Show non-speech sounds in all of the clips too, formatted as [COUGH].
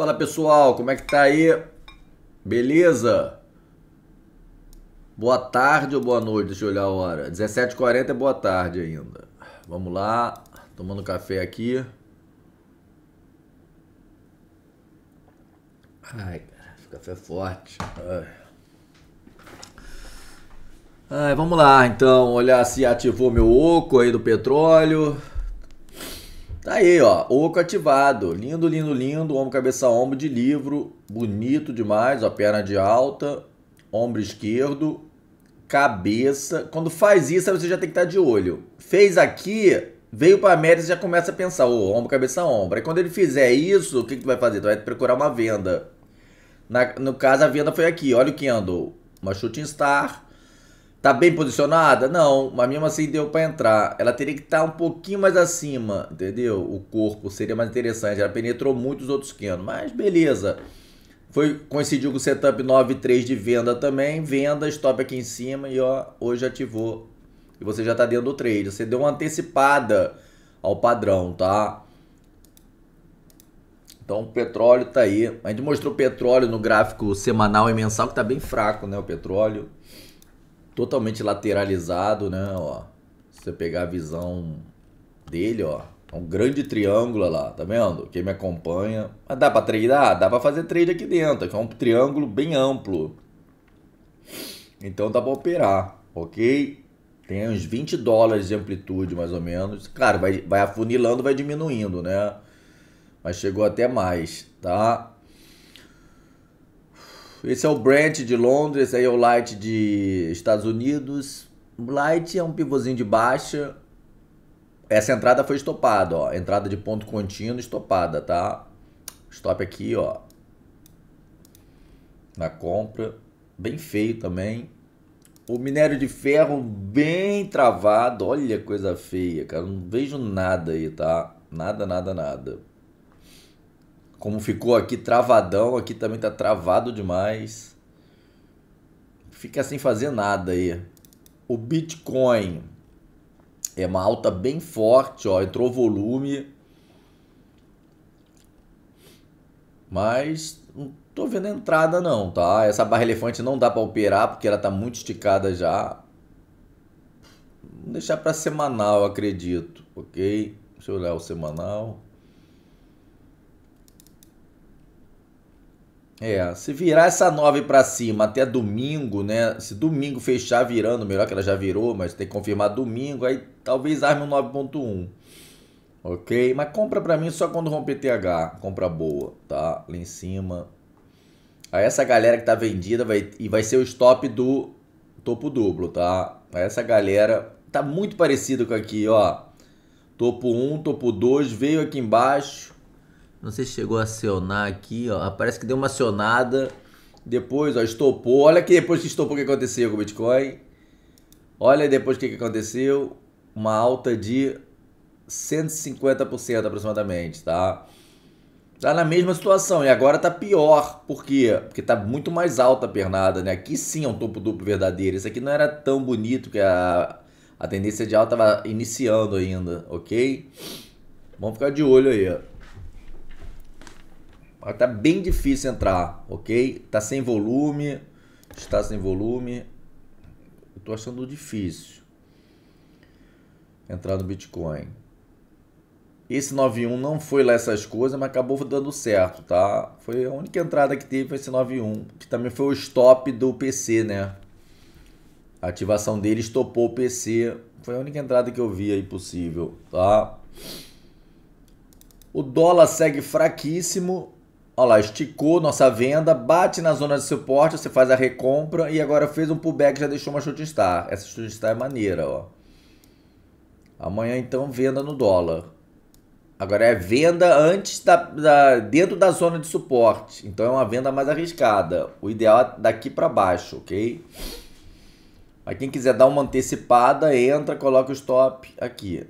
Fala pessoal, como é que tá aí? Beleza? Boa tarde ou boa noite? Deixa eu olhar a hora. 17h40 é boa tarde ainda. Vamos lá, tomando café aqui. Ai, cara, café é forte. Ai. Ai, vamos lá, então, olhar se ativou meu oco aí do petróleo. Tá aí, ó, oco ativado. Lindo, lindo, lindo. Ombro, cabeça, ombro de livro. Bonito demais, ó, perna de alta, ombro esquerdo, cabeça. Quando faz isso, você já tem que estar tá de olho. Fez aqui, veio para América e já começa a pensar, ô, oh, ombro, cabeça, ombro. Aí quando ele fizer isso, o que, que tu vai fazer? Tu vai procurar uma venda. Na, no caso, a venda foi aqui. Olha o candle. Uma shooting star Tá bem posicionada? Não, mas mesmo assim deu para entrar. Ela teria que estar tá um pouquinho mais acima, entendeu? O corpo seria mais interessante. Ela penetrou muito os outros não mas beleza. Foi, coincidiu com o setup 9.3 de venda também. Venda, stop aqui em cima e ó, hoje ativou. E você já tá dentro do trade. Você deu uma antecipada ao padrão, tá? Então o petróleo tá aí. A gente mostrou petróleo no gráfico semanal e mensal que tá bem fraco, né? O petróleo totalmente lateralizado, né? Ó, se você pegar a visão dele, ó, é um grande triângulo lá, tá vendo? Quem me acompanha. Mas dá para tradear? Dá para fazer trade aqui dentro, que é um triângulo bem amplo. Então dá para operar, ok? Tem uns 20 dólares de amplitude, mais ou menos. Claro, vai, vai afunilando, vai diminuindo, né? Mas chegou até mais, tá? Esse é o Brent de Londres, aí é o Light de Estados Unidos. Light é um pivôzinho de baixa. Essa entrada foi estopada, ó. Entrada de ponto contínuo estopada, tá? Stop aqui, ó. Na compra. Bem feio também. O minério de ferro bem travado. Olha coisa feia, cara. Não vejo nada aí, tá? Nada, nada, nada. Como ficou aqui travadão, aqui também tá travado demais. Fica sem fazer nada aí. O Bitcoin é uma alta bem forte, ó, entrou volume. Mas não tô vendo entrada não, tá? Essa barra elefante não dá para operar porque ela tá muito esticada já. Vou deixar para semanal, acredito, OK? Deixa eu olhar o semanal. É, se virar essa 9 para cima até domingo, né? Se domingo fechar virando, melhor que ela já virou, mas tem que confirmar domingo, aí talvez arme um 9.1. Ok? Mas compra para mim só quando romper TH. Compra boa, tá? Lá em cima. Aí essa galera que tá vendida vai, e vai ser o stop do topo duplo, tá? Aí essa galera tá muito parecido com aqui, ó. Topo 1, topo 2, veio aqui embaixo não sei se chegou a acionar aqui, ó. Parece que deu uma acionada. Depois, ó, estopou. Olha que depois que estopou o que aconteceu com o Bitcoin. Olha depois o que, aconteceu. Uma alta de 150% aproximadamente, tá? Tá na mesma situação e agora tá pior. Por quê? Porque tá muito mais alta a pernada, né? Aqui sim é um topo duplo verdadeiro. Esse aqui não era tão bonito que a, a tendência de alta tava iniciando ainda, ok? Vamos ficar de olho aí, ó tá bem difícil entrar, ok? Tá sem volume. Está sem volume. Eu tô achando difícil entrar no Bitcoin. Esse 91 não foi lá essas coisas, mas acabou dando certo, tá? Foi a única entrada que teve esse 91, que também foi o stop do PC, né? A ativação dele estopou o PC. Foi a única entrada que eu vi aí possível, tá? O dólar segue fraquíssimo, Olha lá, esticou nossa venda, bate na zona de suporte, você faz a recompra e agora fez um pullback já deixou uma short star. Essa short star é maneira, ó. Amanhã então venda no dólar. Agora é venda antes da, da dentro da zona de suporte, então é uma venda mais arriscada. O ideal é daqui para baixo, ok? Mas quem quiser dar uma antecipada, entra, coloca o stop aqui.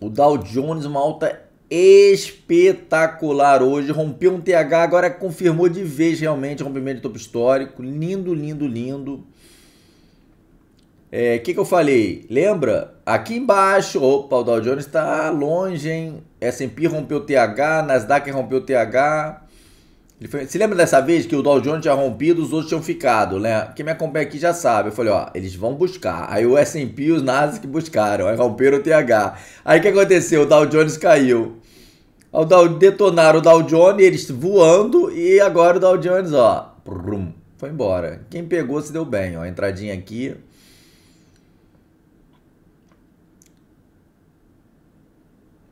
O Dow Jones uma alta espetacular hoje. Rompeu um TH, agora confirmou de vez realmente rompimento de topo histórico. Lindo, lindo, lindo. O é, que, que eu falei? Lembra? Aqui embaixo, opa, o Dow Jones está longe, hein? S&P rompeu TH, Nasdaq rompeu TH, ele foi... Se lembra dessa vez que o Dow Jones tinha rompido, os outros tinham ficado, né? Quem me acompanha aqui já sabe. Eu falei, ó, eles vão buscar. Aí o S&P e os Nasdaq buscaram, aí romperam o TH. Aí o que aconteceu? O Dow Jones caiu. O Dow... Detonaram o Dow Jones, eles voando, e agora o Dow Jones, ó, brum, foi embora. Quem pegou se deu bem, ó, entradinha aqui.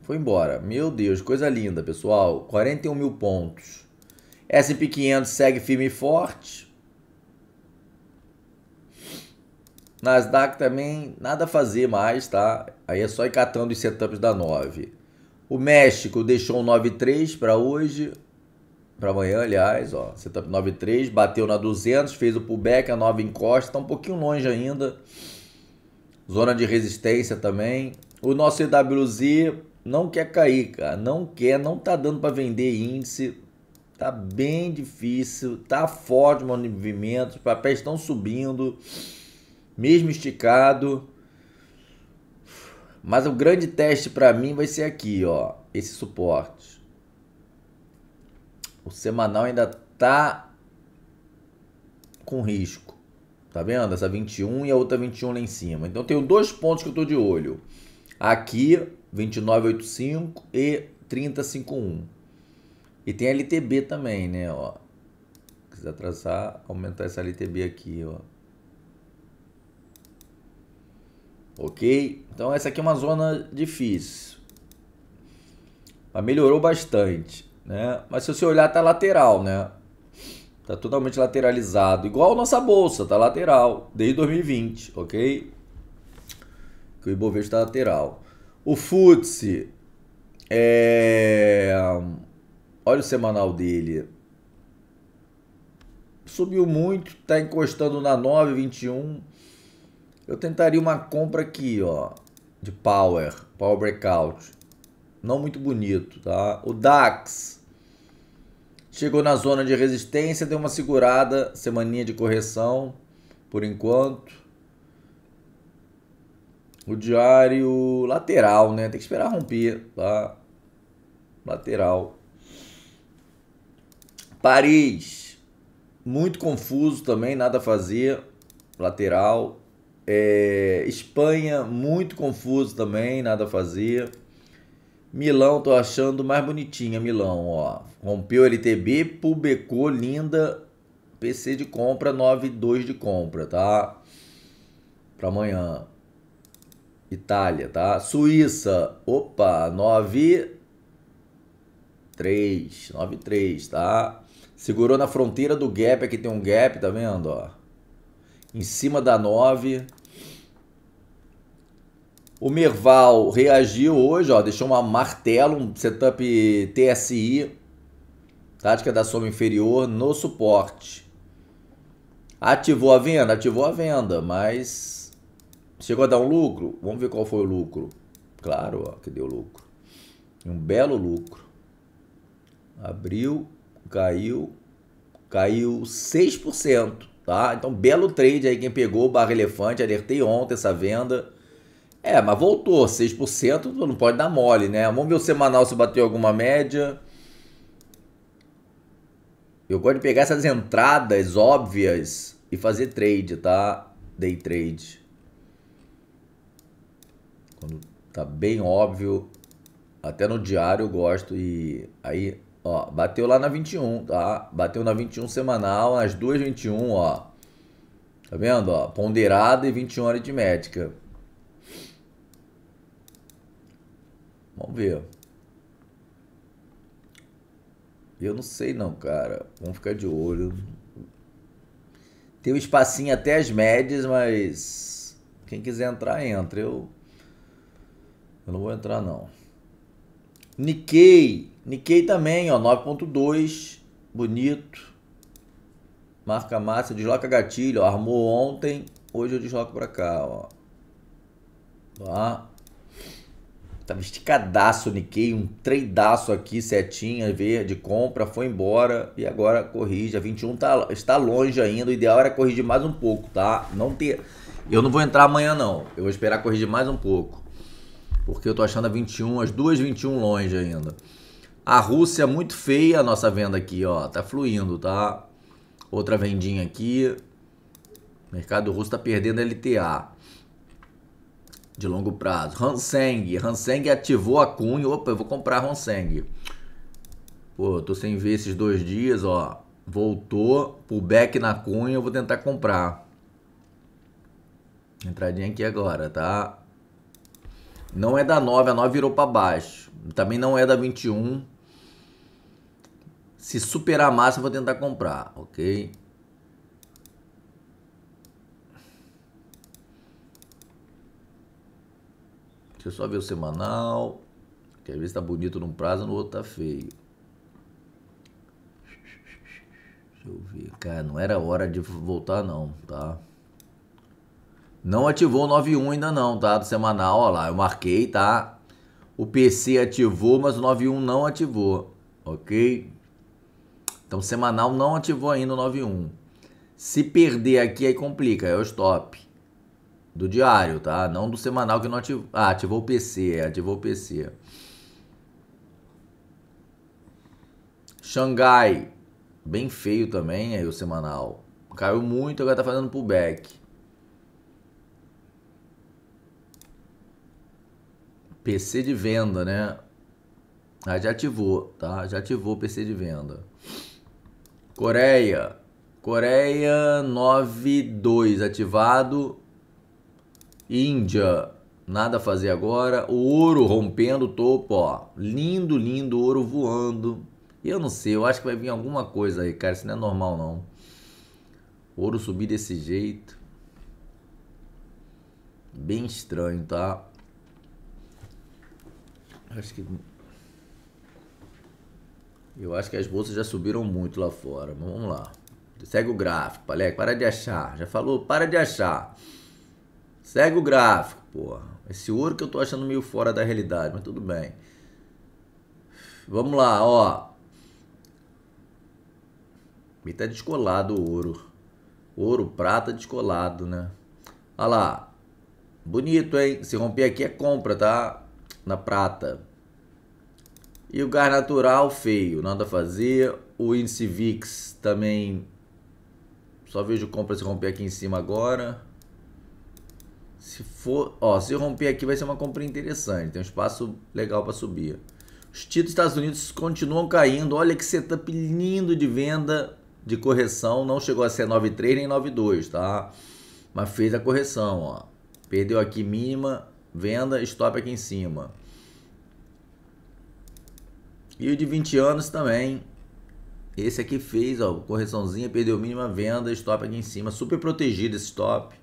Foi embora. Meu Deus, coisa linda, pessoal. 41 mil pontos. S&P 500 segue firme e forte. Nasdaq também nada a fazer mais, tá? Aí é só ir catando os setups da 9. O México deixou um 9,3 para hoje, para amanhã, aliás, ó, setup 9,3, bateu na 200, fez o pullback, a 9 encosta, está um pouquinho longe ainda. Zona de resistência também. O nosso EWZ não quer cair, cara, não quer, não tá dando para vender índice. Tá bem difícil, tá forte o movimento, os papéis estão subindo, mesmo esticado. Mas o grande teste para mim vai ser aqui, ó, esse suporte. O semanal ainda tá com risco. Tá vendo? Essa 21 e a outra 21 lá em cima. Então tenho dois pontos que eu tô de olho. Aqui, 29,85 e 30,51. E tem LTB também, né? Ó. Se quiser traçar, aumentar essa LTB aqui, ó. Ok? Então essa aqui é uma zona difícil. Mas melhorou bastante, né? Mas se você olhar, tá lateral, né? Tá totalmente lateralizado. Igual a nossa bolsa, tá lateral. Desde 2020, ok? Que o Ibovespa tá lateral. O Futsi é Olha o semanal dele. Subiu muito, está encostando na 9,21. Eu tentaria uma compra aqui, ó, de Power, Power Breakout. Não muito bonito, tá? O DAX chegou na zona de resistência, deu uma segurada, semaninha de correção, por enquanto. O diário lateral, né? Tem que esperar romper, tá? Lateral. Paris, muito confuso também, nada a fazer, lateral. É, Espanha, muito confuso também, nada a fazer. Milão, tô achando mais bonitinha, Milão, ó. Rompeu LTB, pubecou, linda. PC de compra, 9,2 de compra, tá? Pra amanhã. Itália, tá? Suíça, opa, 9,3. 9,3, tá? Segurou na fronteira do gap, aqui tem um gap, tá vendo? Ó. Em cima da 9. O Merval reagiu hoje, ó, deixou uma martelo, um setup TSI, tática da soma inferior no suporte. Ativou a venda? Ativou a venda, mas chegou a dar um lucro? Vamos ver qual foi o lucro. Claro, ó, que deu lucro. Um belo lucro. Abriu caiu, caiu 6%, tá? Então, belo trade aí quem pegou, o barra elefante, alertei ontem essa venda. É, mas voltou, 6%, não pode dar mole, né? Vamos ver o semanal se bateu alguma média. Eu gosto de pegar essas entradas óbvias e fazer trade, tá? Day trade. Quando tá bem óbvio, até no diário eu gosto e aí Ó, bateu lá na 21, tá? Bateu na 21 semanal, nas duas 21, ó. Tá vendo, ó? Ponderada e 21 aritmética. Vamos ver. Eu não sei não, cara. Vamos ficar de olho. Tem um espacinho até as médias, mas quem quiser entrar, entra. Eu, eu não vou entrar não. Nikkei Nikkei também, ó, 9.2, bonito. Marca massa, desloca gatilho, ó, armou ontem, hoje eu desloco para cá, ó. Tá. Tava esticadaço o Nikkei, um treidaço aqui, setinha verde, compra, foi embora e agora corrige. A 21 tá, está longe ainda, o ideal era corrigir mais um pouco, tá? Não ter... Eu não vou entrar amanhã não, eu vou esperar corrigir mais um pouco. Porque eu tô achando a 21, as duas 21 longe ainda. A Rússia é muito feia a nossa venda aqui, ó. Tá fluindo, tá? Outra vendinha aqui. O mercado russo tá perdendo LTA. De longo prazo. Hanseng. Hanseng ativou a cunha. Opa, eu vou comprar Hanseng. Pô, tô sem ver esses dois dias, ó. Voltou. Pullback na cunha. Eu vou tentar comprar. Entradinha aqui agora, tá? Não é da 9. A 9 virou para baixo. Também não é da 21. Se superar a massa, eu vou tentar comprar, ok? Deixa eu só ver o semanal. quer às vezes tá bonito num prazo, no outro tá feio. Deixa eu ver. Cara, não era hora de voltar não, tá? Não ativou o 91 ainda não, tá? Do semanal, ó lá, eu marquei, tá? O PC ativou, mas o 91 não ativou, ok? Então, semanal não ativou ainda o 91. Se perder aqui, aí complica, é o stop. Do diário, tá? Não do semanal que não ativou. Ah, ativou o PC, é, ativou o PC. Xangai, bem feio também aí o semanal. Caiu muito, agora tá fazendo pullback. PC de venda, né? Ah, já ativou, tá? Já ativou o PC de venda. Coreia. Coreia 92 ativado. Índia, nada a fazer agora. O ouro rompendo o topo, ó. Lindo, lindo ouro voando. Eu não sei, eu acho que vai vir alguma coisa aí, cara. Isso não é normal não. Ouro subir desse jeito. Bem estranho, tá? Acho que eu acho que as bolsas já subiram muito lá fora. Mas vamos lá. Segue o gráfico, Palec. Para de achar. Já falou, para de achar. Segue o gráfico, porra. Esse é ouro que eu tô achando meio fora da realidade, mas tudo bem. Vamos lá, ó. E tá descolado o ouro. Ouro, prata descolado, né? Olha lá. Bonito, hein? Se romper aqui é compra, tá? Na prata. E o gás natural, feio, nada a fazer. O índice VIX também. Só vejo compra se romper aqui em cima agora. Se for, ó, se romper aqui vai ser uma compra interessante, tem um espaço legal para subir. Os títulos dos Estados Unidos continuam caindo. Olha que setup lindo de venda de correção, não chegou a ser 9.3 nem 9.2, tá? Mas fez a correção, ó. Perdeu aqui mínima, venda, stop aqui em cima. E o de 20 anos também. Esse aqui fez, ó, correçãozinha, perdeu mínima venda, stop aqui em cima, super protegido esse stop.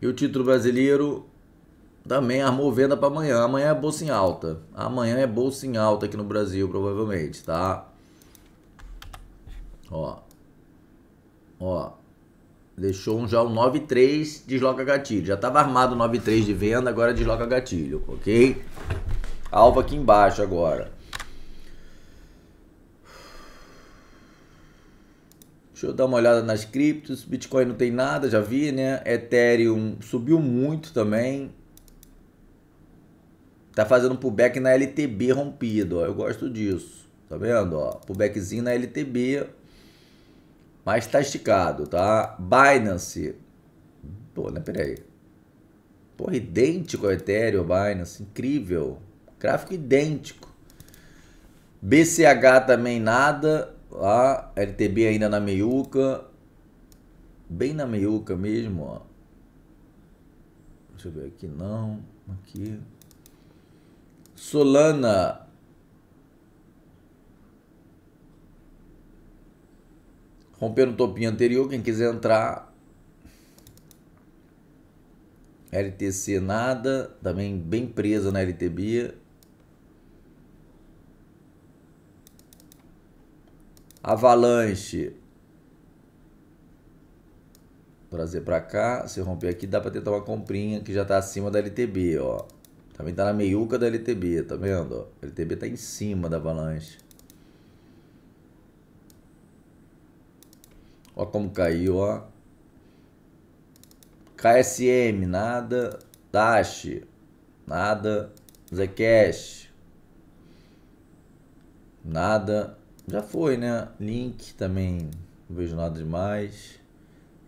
E o título brasileiro também armou venda para amanhã. Amanhã é bolsa em alta. Amanhã é bolsa em alta aqui no Brasil, provavelmente, tá? Ó. Ó. Deixou um já o um 9.3, desloca gatilho. Já estava armado o 9.3 de venda, agora desloca gatilho, ok? Alvo aqui embaixo agora. Deixa eu dar uma olhada nas criptos. Bitcoin não tem nada, já vi, né? Ethereum subiu muito também. Tá fazendo pullback na LTB rompido, ó. Eu gosto disso. Tá vendo, ó? Pullbackzinho na LTB. Mas tá esticado, tá? Binance. Pô, né? Peraí. Porra, idêntico ao Ethereum, Binance. Incrível. Gráfico idêntico. BCH também nada. Lá, LTB ainda na meiuca. Bem na meiuca mesmo, ó. Deixa eu ver aqui, não. Aqui. Solana. Rompendo o topinho anterior, quem quiser entrar. LTC nada, também bem presa na LTB. Avalanche. Trazer para cá. Se romper aqui, dá para tentar uma comprinha que já está acima da LTB, ó. Também está na meiuca da LTB, tá vendo? A LTB está em cima da Avalanche. Ó como caiu, ó. KSM, nada. Dash, nada. Zcash, nada. Já foi, né? Link também, não vejo nada demais.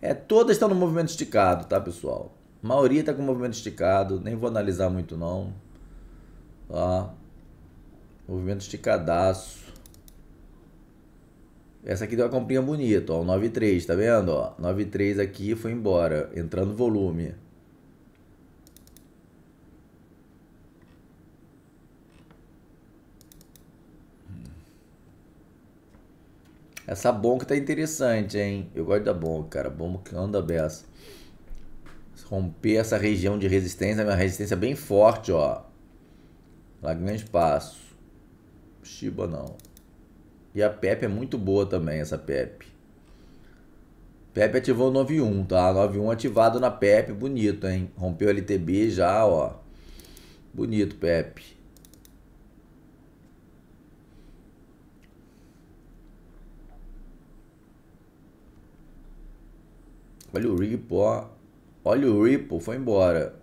É, todas estão no movimento esticado, tá, pessoal? A maioria tá com movimento esticado, nem vou analisar muito não. Ó. Movimento esticadaço. Essa aqui deu uma comprinha bonita, ó, 9.3, tá vendo? Ó, 9.3 aqui foi embora, entrando volume. Essa bomba tá interessante, hein? Eu gosto da bomba cara. bomba que anda beça. Romper essa região de resistência. Minha resistência é bem forte, ó. Lá ganha espaço. Shiba não. E a Pepe é muito boa também, essa Pepe. Pepe ativou 9-1, tá? 9-1 ativado na Pepe, bonito, hein? Rompeu o LTB já, ó. Bonito, Pepe. Olha o Ripple, ó. Olha o Ripple, foi embora.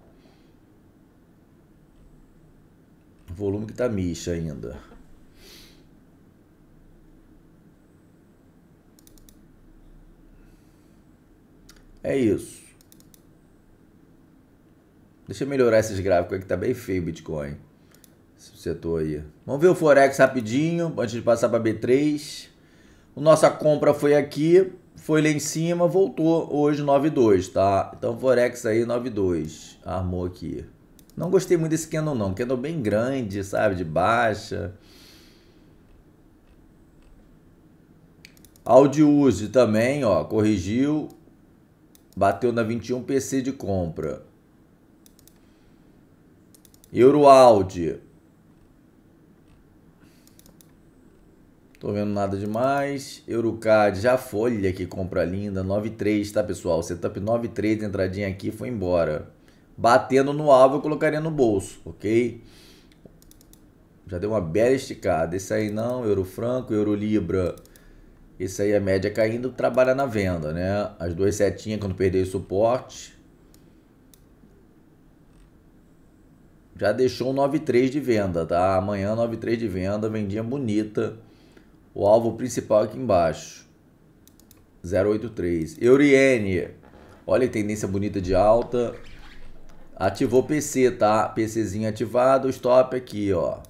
O volume que tá mixa ainda. É isso. Deixa eu melhorar esses gráficos aqui, tá bem feio o Bitcoin. Esse setor aí. Vamos ver o Forex rapidinho, antes de passar para B3. O nossa compra foi aqui, foi lá em cima, voltou hoje 9,2, tá? Então Forex aí 9,2, armou aqui. Não gostei muito desse candle não, candle bem grande, sabe, de baixa. Audi use também, ó, corrigiu, bateu na 21 PC de compra. Euro Audi Tô vendo nada demais. Eurocard já foi. Olha que compra linda. 9,3, tá, pessoal? Setup 9,3, entradinha aqui, foi embora. Batendo no alvo, eu colocaria no bolso, ok? Já deu uma bela esticada. Esse aí não, euro franco, euro libra. Esse aí a média caindo, trabalha na venda, né? As duas setinhas quando perder o suporte. Já deixou 9,3 de venda, tá? Amanhã 9,3 de venda, vendinha bonita. O alvo principal aqui embaixo. 083. Euriene. Olha a tendência bonita de alta. Ativou PC, tá? PCzinho ativado. Stop aqui, ó.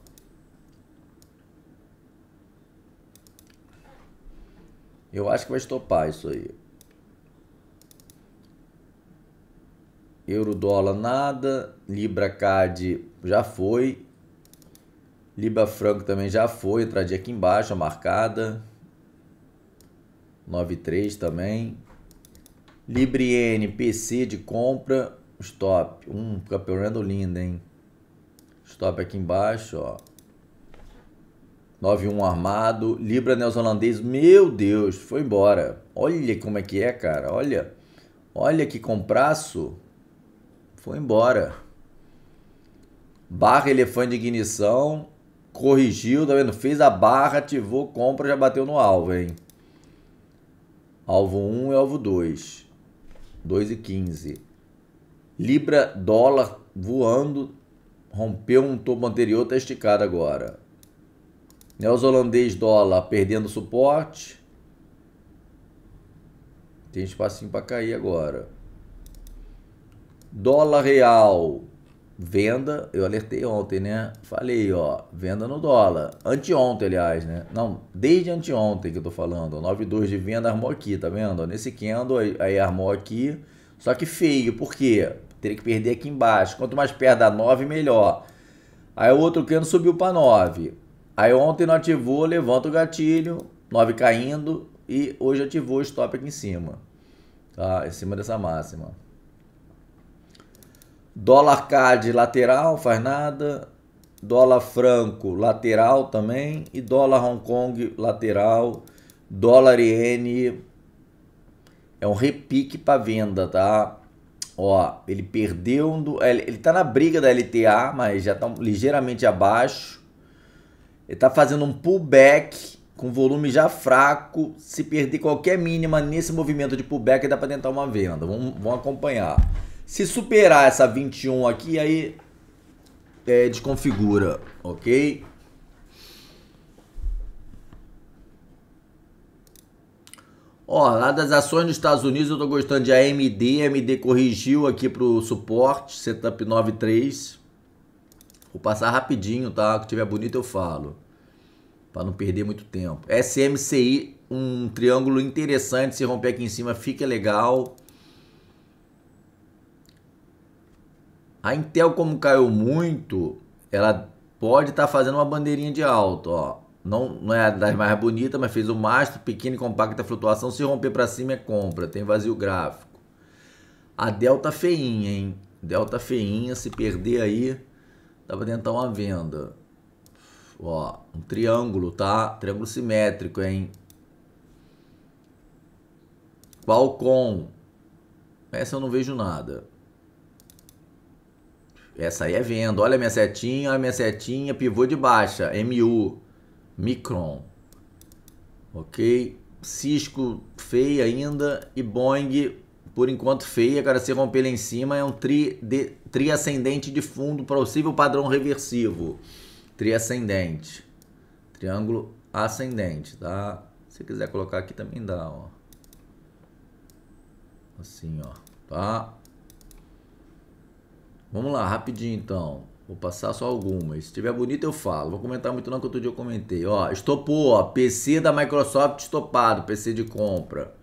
Eu acho que vai estopar isso aí. Euro dólar nada, Libra CAD já foi, Libra Franco também já foi, eu aqui embaixo, a marcada. 93 também. Libriene, PC de compra, stop. Um campeonato lindo, hein? Stop aqui embaixo, ó. 91 armado, Libra neozelandês, meu Deus, foi embora. Olha como é que é, cara, olha. Olha que compraço. Foi embora. Barra elefante de ignição, Corrigiu, tá vendo? Fez a barra, ativou, compra, já bateu no alvo, hein? Alvo 1 e alvo 2. 2 e 15. Libra, dólar voando. Rompeu um topo anterior, tá esticado agora. Neozelandês dólar perdendo suporte. Tem espacinho para cair agora. Dólar real venda, eu alertei ontem, né? Falei, ó, venda no dólar. Anteontem, aliás, né? Não, desde anteontem que eu tô falando. 9,2 de venda armou aqui, tá vendo? Nesse candle aí armou aqui. Só que feio, por quê? Teria que perder aqui embaixo. Quanto mais perto da 9, melhor. Aí o outro candle subiu para 9. Aí ontem não ativou, levanta o gatilho, 9 caindo e hoje ativou o stop aqui em cima. Tá? Em cima dessa máxima. Dólar CAD lateral, faz nada. Dólar franco lateral também. E dólar Hong Kong lateral. Dólar iene é um repique para venda, tá? Ó, ele perdeu. Do, ele tá na briga da LTA, mas já tá ligeiramente abaixo. Ele tá fazendo um pullback com volume já fraco. Se perder qualquer mínima nesse movimento de pullback, dá para tentar uma venda. Vamos, vamos acompanhar. Se superar essa 21 aqui, aí é, desconfigura, ok? Ó, lá das ações nos Estados Unidos, eu tô gostando de AMD. AMD corrigiu aqui pro suporte, setup 93. Vou passar rapidinho, tá? Que tiver bonito eu falo. Para não perder muito tempo. SMCI, um triângulo interessante. Se romper aqui em cima, fica legal. A Intel, como caiu muito, ela pode estar tá fazendo uma bandeirinha de alto, ó. Não, não é das mais bonitas, mas fez o mastro, pequeno e compacta flutuação. Se romper para cima é compra, tem vazio gráfico. A Delta feinha, hein? Delta feinha, se perder aí, dá para tentar uma venda. Ó, um triângulo, tá? Triângulo simétrico, hein? Qualcomm. Essa eu não vejo nada. Essa aí é venda. Olha a minha setinha, olha a minha setinha, pivô de baixa, MU, Micron. Ok? Cisco feia ainda e Boeing por enquanto feia, cara, se romper lá em cima é um tri, de, tri ascendente de fundo, possível padrão reversivo. Tri ascendente. Triângulo ascendente, tá? Se quiser colocar aqui também dá, ó. Assim, ó, tá? Vamos lá, rapidinho então. Vou passar só algumas. Se tiver bonito, eu falo. Vou comentar muito não, que outro dia eu comentei. Ó, estopou, ó. PC da Microsoft estopado, PC de compra.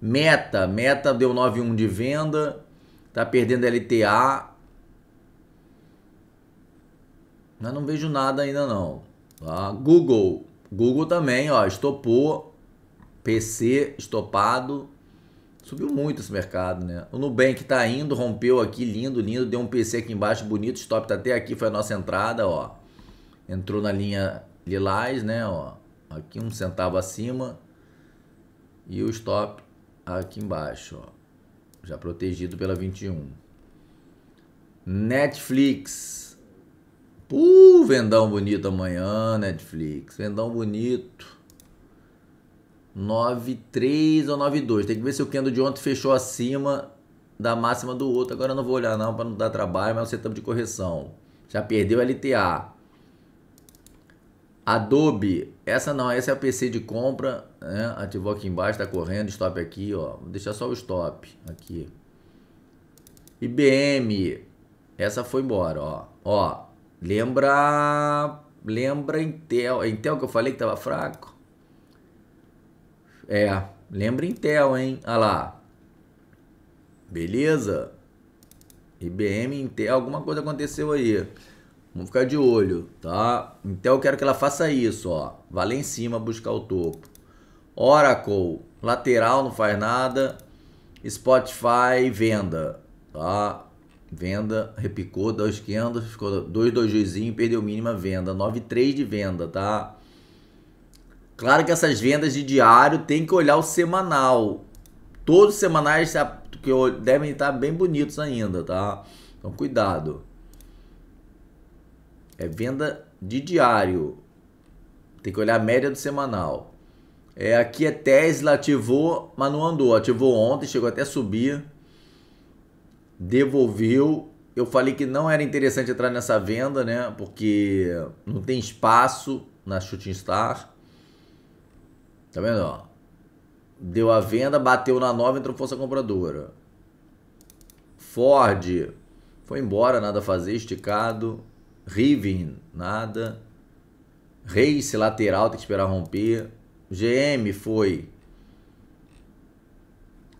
Meta, Meta deu 9,1 de venda. Tá perdendo LTA. Mas não vejo nada ainda não. Tá? Google, Google também, ó, estopou. PC estopado. Subiu muito esse mercado, né? O Nubank tá indo, rompeu aqui, lindo, lindo. Deu um PC aqui embaixo, bonito. stop tá até aqui, foi a nossa entrada, ó. Entrou na linha lilás, né, ó. Aqui um centavo acima. E o stop aqui embaixo, ó. Já protegido pela 21. Netflix. Uh, vendão bonito amanhã, Netflix. Vendão bonito. 9,3 ou 9,2. Tem que ver se o candle de ontem fechou acima da máxima do outro. Agora eu não vou olhar não para não dar trabalho, mas é um setup de correção. Já perdeu LTA. Adobe, essa não, essa é a PC de compra, né? Ativou aqui embaixo, tá correndo, stop aqui, ó. Vou deixar só o stop aqui. IBM, essa foi embora, ó. Ó, lembra, lembra Intel, é Intel que eu falei que tava fraco. É, lembra Intel, hein? Olha lá. Beleza? IBM, Intel, alguma coisa aconteceu aí. Vamos ficar de olho, tá? Intel, eu quero que ela faça isso, ó. Vá lá em cima buscar o topo. Oracle, lateral, não faz nada. Spotify, venda, tá? Venda, repicou, 2,500, ficou dois 2 perdeu mínima, venda. 9,3 de venda, tá? Claro que essas vendas de diário tem que olhar o semanal. Todos os semanais tá, que devem estar bem bonitos ainda, tá? Então cuidado. É venda de diário. Tem que olhar a média do semanal. É, aqui é Tesla, ativou, mas não andou. Ativou ontem, chegou até a subir. Devolveu. Eu falei que não era interessante entrar nessa venda, né? Porque não tem espaço na Shooting Star. Tá vendo, ó? Deu a venda, bateu na nova, entrou força compradora. Ford foi embora, nada a fazer, esticado. Riven, nada. Race lateral, tem que esperar romper. GM foi.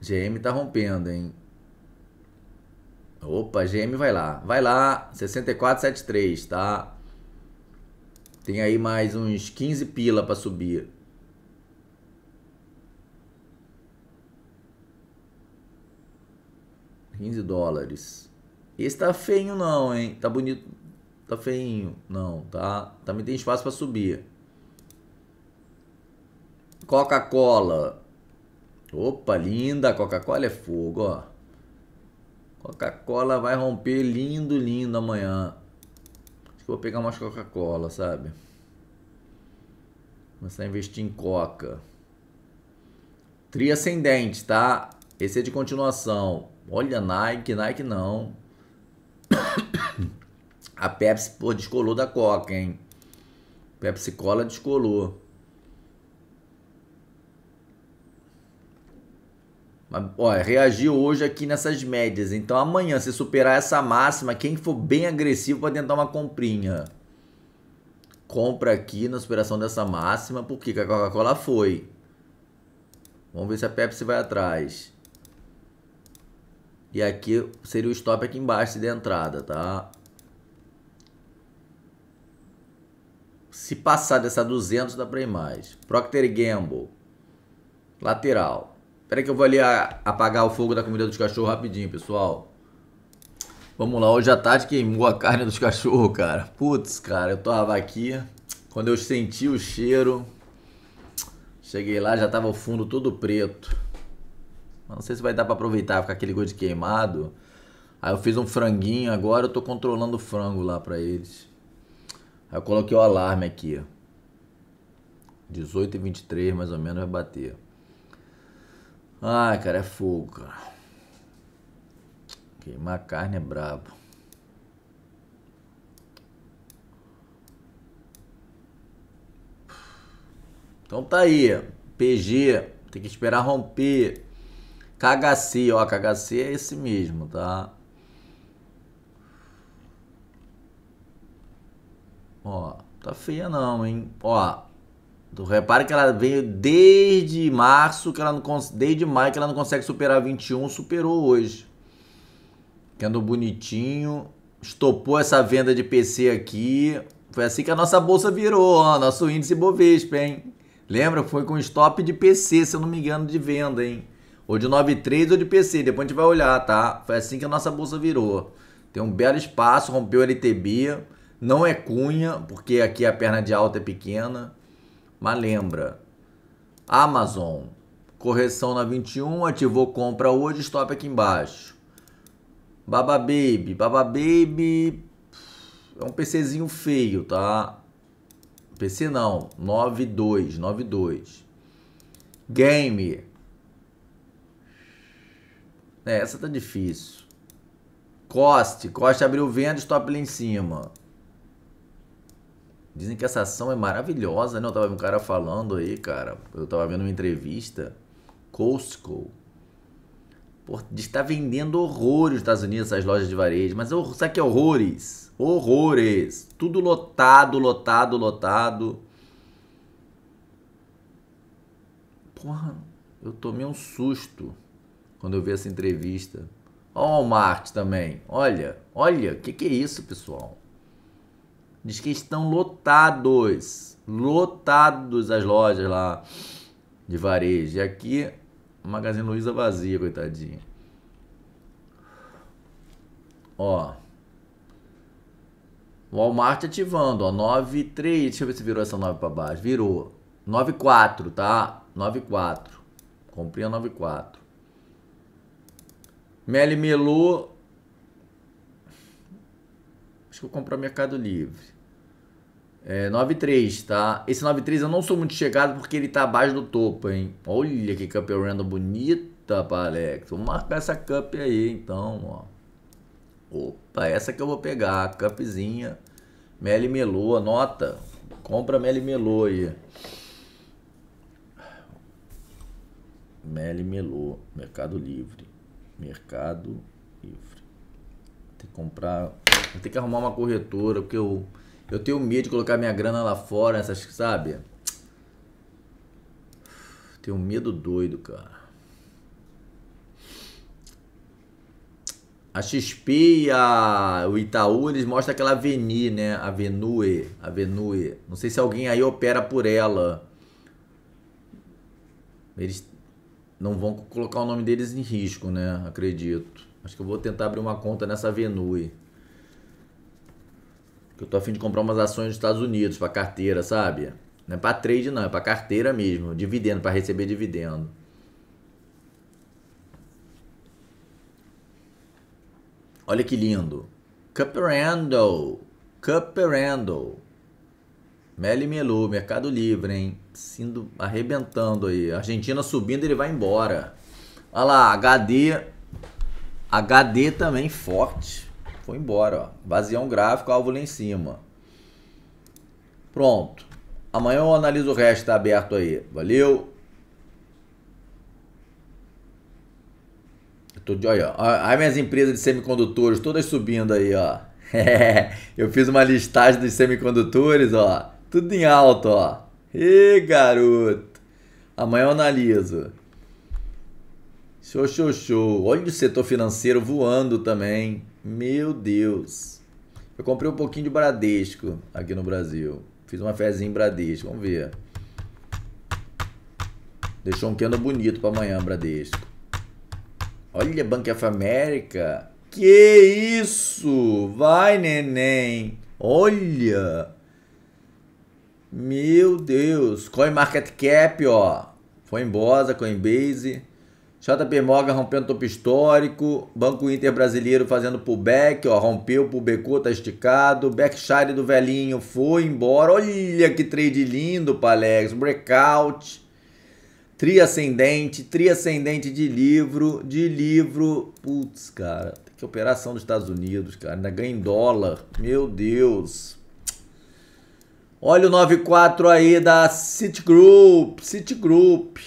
GM tá rompendo, hein? Opa, GM vai lá. Vai lá, 6473, tá? Tem aí mais uns 15 pila para subir. 15 dólares. Esse tá feio não, hein? Tá bonito. Tá feinho. Não, tá? Também tá, tem espaço para subir. Coca-Cola. Opa, linda. Coca-Cola é fogo, ó. Coca-Cola vai romper lindo, lindo amanhã. Acho que vou pegar mais Coca-Cola, sabe? Começar a investir em Coca. Triascendente, tá? Esse é de continuação. Olha, Nike, Nike não. [COUGHS] A Pepsi, pô, descolou da Coca, hein? Pepsi Cola descolou. Olha, reagiu hoje aqui nessas médias. Então amanhã, se superar essa máxima, quem for bem agressivo pode tentar uma comprinha. Compra aqui na superação dessa máxima, porque a Coca-Cola foi. Vamos ver se a Pepsi vai atrás. E aqui seria o stop aqui embaixo da entrada, tá? Se passar dessa 200 dá para ir mais. Procter Gamble. Lateral. Espera que eu vou ali apagar o fogo da comida dos cachorros rapidinho, pessoal. Vamos lá, hoje à tarde queimou a carne dos cachorros, cara. Putz, cara, eu tava aqui. Quando eu senti o cheiro, cheguei lá, já tava o fundo todo preto. Não sei se vai dar para aproveitar, ficar aquele gosto de queimado. Aí eu fiz um franguinho, agora eu tô controlando o frango lá para eles. Aí eu coloquei o alarme aqui, 18 e 23 mais ou menos vai bater. Ai, cara, é fogo, cara. Queimar carne é brabo. Então tá aí, PG, tem que esperar romper. KHC, ó, KHC é esse mesmo, tá? Ó, tá feia não, hein? Ó, tu repara que ela veio desde março, que ela não desde maio que ela não consegue superar 21, superou hoje. Que andou bonitinho, estopou essa venda de PC aqui. Foi assim que a nossa bolsa virou, ó, nosso índice Bovespa, hein? Lembra? Foi com stop de PC, se eu não me engano, de venda, hein? ou de 93 ou de PC, depois a gente vai olhar, tá? Foi assim que a nossa bolsa virou. Tem um belo espaço, rompeu LTB, não é cunha, porque aqui a perna de alta é pequena, mas lembra. Amazon, correção na 21, ativou compra hoje, stop aqui embaixo. Baba Baby, Baba Baby é um PCzinho feio, tá? PC não, 92, 92. Game, é, essa tá difícil. Coste. Coste abriu venda, stop lá em cima. Dizem que essa ação é maravilhosa, né? Eu tava vendo um cara falando aí, cara. Eu tava vendo uma entrevista. Costco. Pô, tá vendendo horrores nos Estados Unidos essas lojas de varejo. Mas sabe que é horrores? Horrores. Tudo lotado, lotado, lotado. Porra, eu tomei um susto quando eu vi essa entrevista. Ó, o Walmart também. Olha, olha, o que, que é isso, pessoal? Diz que estão lotados, lotados as lojas lá de varejo. E aqui, Magazine Luiza vazia, coitadinha. Ó. Walmart ativando, ó. 9,3. Deixa eu ver se virou essa 9 para baixo. Virou. 9,4, tá? 9,4. Comprei a 9,4. Meli Melô. Acho que eu compro a Mercado Livre. É, 9,3, tá? Esse 9,3 eu não sou muito chegado porque ele tá abaixo do topo, hein? Olha que cup random bonita, Palex. Vou marcar essa cup aí, então, ó. Opa, essa que eu vou pegar, cupzinha. Meli Melô, anota. Compra Meli Melô aí. Meli Melô, Mercado Livre. Mercado Livre. Tem que comprar. Tem ter que arrumar uma corretora, porque eu, eu tenho medo de colocar minha grana lá fora, essas, sabe? Tenho medo doido, cara. A XP e a, o Itaú, eles mostram aquela Aveni, né? Avenue, Avenue. Não sei se alguém aí opera por ela. Eles não vão colocar o nome deles em risco, né? Acredito. Acho que eu vou tentar abrir uma conta nessa Venue. Que eu tô afim de comprar umas ações dos Estados Unidos para carteira, sabe? Não é para trade não, é para carteira mesmo, dividendo, para receber dividendo. Olha que lindo. Cup Randall. Meli Melu, Mercado Livre, hein? Sendo arrebentando aí. Argentina subindo, ele vai embora. Olha lá, HD. HD também forte. Foi embora, ó. Vazião gráfico, alvo lá em cima. Pronto. Amanhã eu analiso o resto, tá aberto aí. Valeu. Eu tô de olho, ó. As minhas empresas de semicondutores, todas subindo aí, ó. [LAUGHS] eu fiz uma listagem dos semicondutores, ó. Tudo em alto, ó. Ê, garoto. Amanhã eu analiso. Show, show, show. Olha o setor financeiro voando também. Meu Deus. Eu comprei um pouquinho de Bradesco aqui no Brasil. Fiz uma fezinha em Bradesco. Vamos ver. Deixou um candle bonito para amanhã, Bradesco. Olha, Bank of America. Que isso? Vai, neném. Olha. Meu Deus. CoinMarketCap, ó. Foi em Bosa, Coinbase. JP Morgan rompendo topo histórico. Banco Inter brasileiro fazendo pullback, ó. Rompeu, pullbackou, tá esticado. Backshire do velhinho foi embora. Olha que trade lindo, Palex. Breakout. Triascendente, triascendente de livro, de livro. Putz, cara, que operação dos Estados Unidos, cara. Ainda ganha em dólar. Meu Deus. Olha o 94 aí da Citigroup, Citigroup.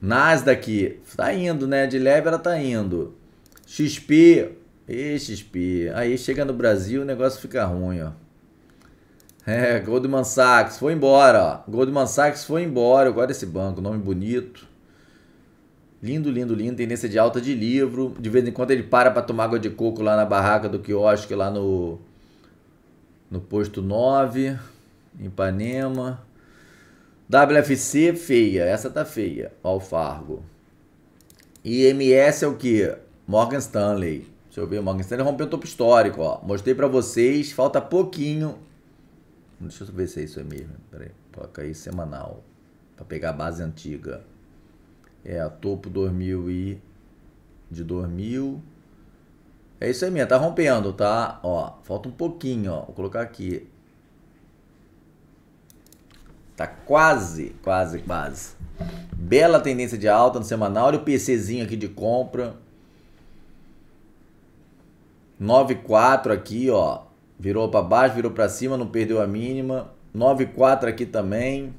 Nasdaq, tá indo, né? De leve ela tá indo. XP, e XP. Aí chega no Brasil, o negócio fica ruim, ó. É, Goldman Sachs foi embora, ó. Goldman Sachs foi embora. Eu gosto desse banco, nome bonito. Lindo, lindo, lindo. Tendência de alta de livro. De vez em quando ele para para tomar água de coco lá na barraca do quiosque, lá no no posto 9, em Ipanema. WFC, feia. Essa tá feia. Fargo. IMS é o que? Morgan Stanley. Deixa eu ver, Morgan Stanley rompeu o topo histórico, ó. Mostrei para vocês, falta pouquinho. Deixa eu ver se é isso mesmo. Peraí, coloca aí semanal. para pegar a base antiga. É, a topo 2000 e... De 2000... É isso aí, minha. Tá rompendo, tá? Ó, falta um pouquinho, ó. Vou colocar aqui. Tá quase, quase, quase. Bela tendência de alta no semanal. Olha o PCzinho aqui de compra. 9,4 aqui, ó. Virou para baixo, virou para cima, não perdeu a mínima. 9,4 aqui também.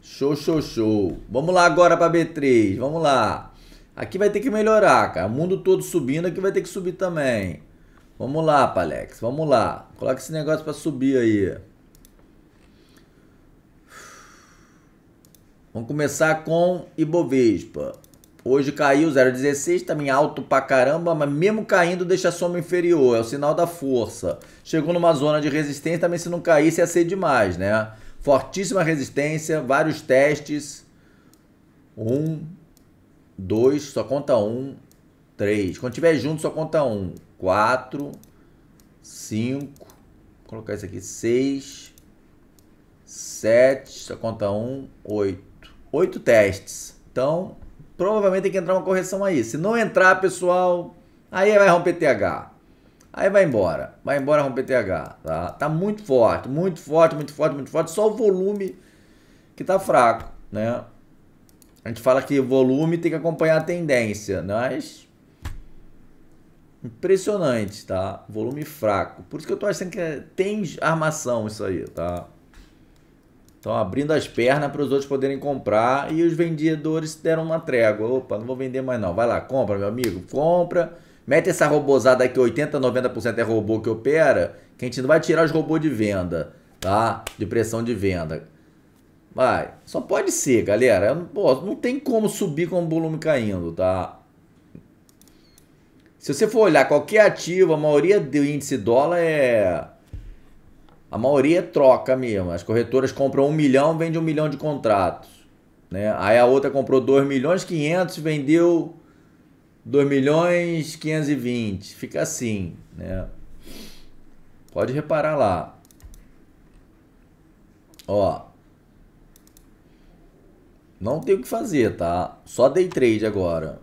Show, show, show. Vamos lá agora para B3. Vamos lá. Aqui vai ter que melhorar, cara. O mundo todo subindo, aqui vai ter que subir também. Vamos lá, Palex. Vamos lá. Coloca esse negócio para subir aí. Vamos começar com Ibovespa. Hoje caiu 0,16, também tá alto pra caramba, mas mesmo caindo deixa a soma inferior, é o sinal da força. Chegou numa zona de resistência, também se não caísse ia ser demais, né? Fortíssima resistência, vários testes. Um, 2, só conta 1, um, 3. Quando tiver junto, só conta 1. Um, 4, 5, colocar isso aqui, 6, 7, só conta 1, um, 8. 8 testes. Então, provavelmente tem que entrar uma correção aí. Se não entrar, pessoal, aí vai romper TH. Aí vai embora. Vai embora romper TH. Tá? tá muito forte, muito forte, muito forte, muito forte. Só o volume que tá fraco, né? A gente fala que volume tem que acompanhar a tendência, mas impressionante, tá? Volume fraco. Por isso que eu tô achando que é... tem armação isso aí, tá? Estão abrindo as pernas para os outros poderem comprar e os vendedores deram uma trégua. Opa, não vou vender mais não. Vai lá, compra, meu amigo, compra. Mete essa robozada aqui, 80, 90% é robô que opera, que a gente não vai tirar os robôs de venda, tá? De pressão de venda. Vai. Só pode ser, galera. Eu não, posso, não tem como subir com o volume caindo, tá? Se você for olhar qualquer ativo, a maioria do índice dólar é. A maioria é troca mesmo. As corretoras compram um milhão, vende um milhão de contratos. Né? Aí a outra comprou 2 milhões 500, vendeu 2 milhões 520. Fica assim, né? Pode reparar lá. Ó, não tem o que fazer, tá? Só day trade agora.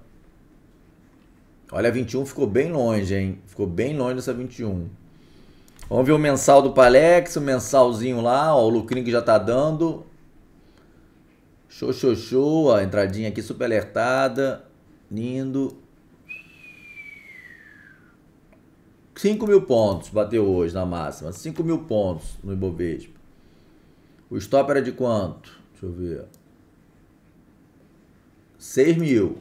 Olha, a 21 ficou bem longe, hein? Ficou bem longe dessa 21. Vamos ver o mensal do Palex, o mensalzinho lá, ó, o lucrinho que já tá dando. Show, show, show. A entradinha aqui super alertada. Lindo. 5 mil pontos bateu hoje na máxima. 5 mil pontos no Ibovespa. O stop era de quanto? Deixa eu ver. 6 mil.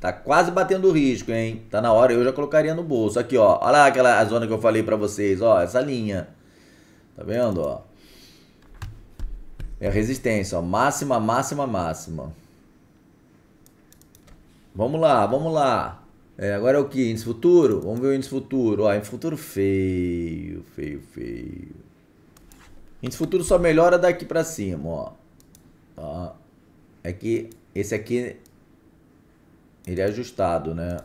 Tá quase batendo o risco, hein? Tá na hora, eu já colocaria no bolso. Aqui, ó. Olha lá aquela zona que eu falei pra vocês, ó. Essa linha. Tá vendo, ó? É a resistência, ó. Máxima, máxima, máxima. Vamos lá, vamos lá. É, agora é o que? Índice futuro? Vamos ver o índice futuro. Ó, índice futuro feio, feio, feio. Índice futuro só melhora daqui pra cima, ó. Ó. É que esse aqui, ele é ajustado, né?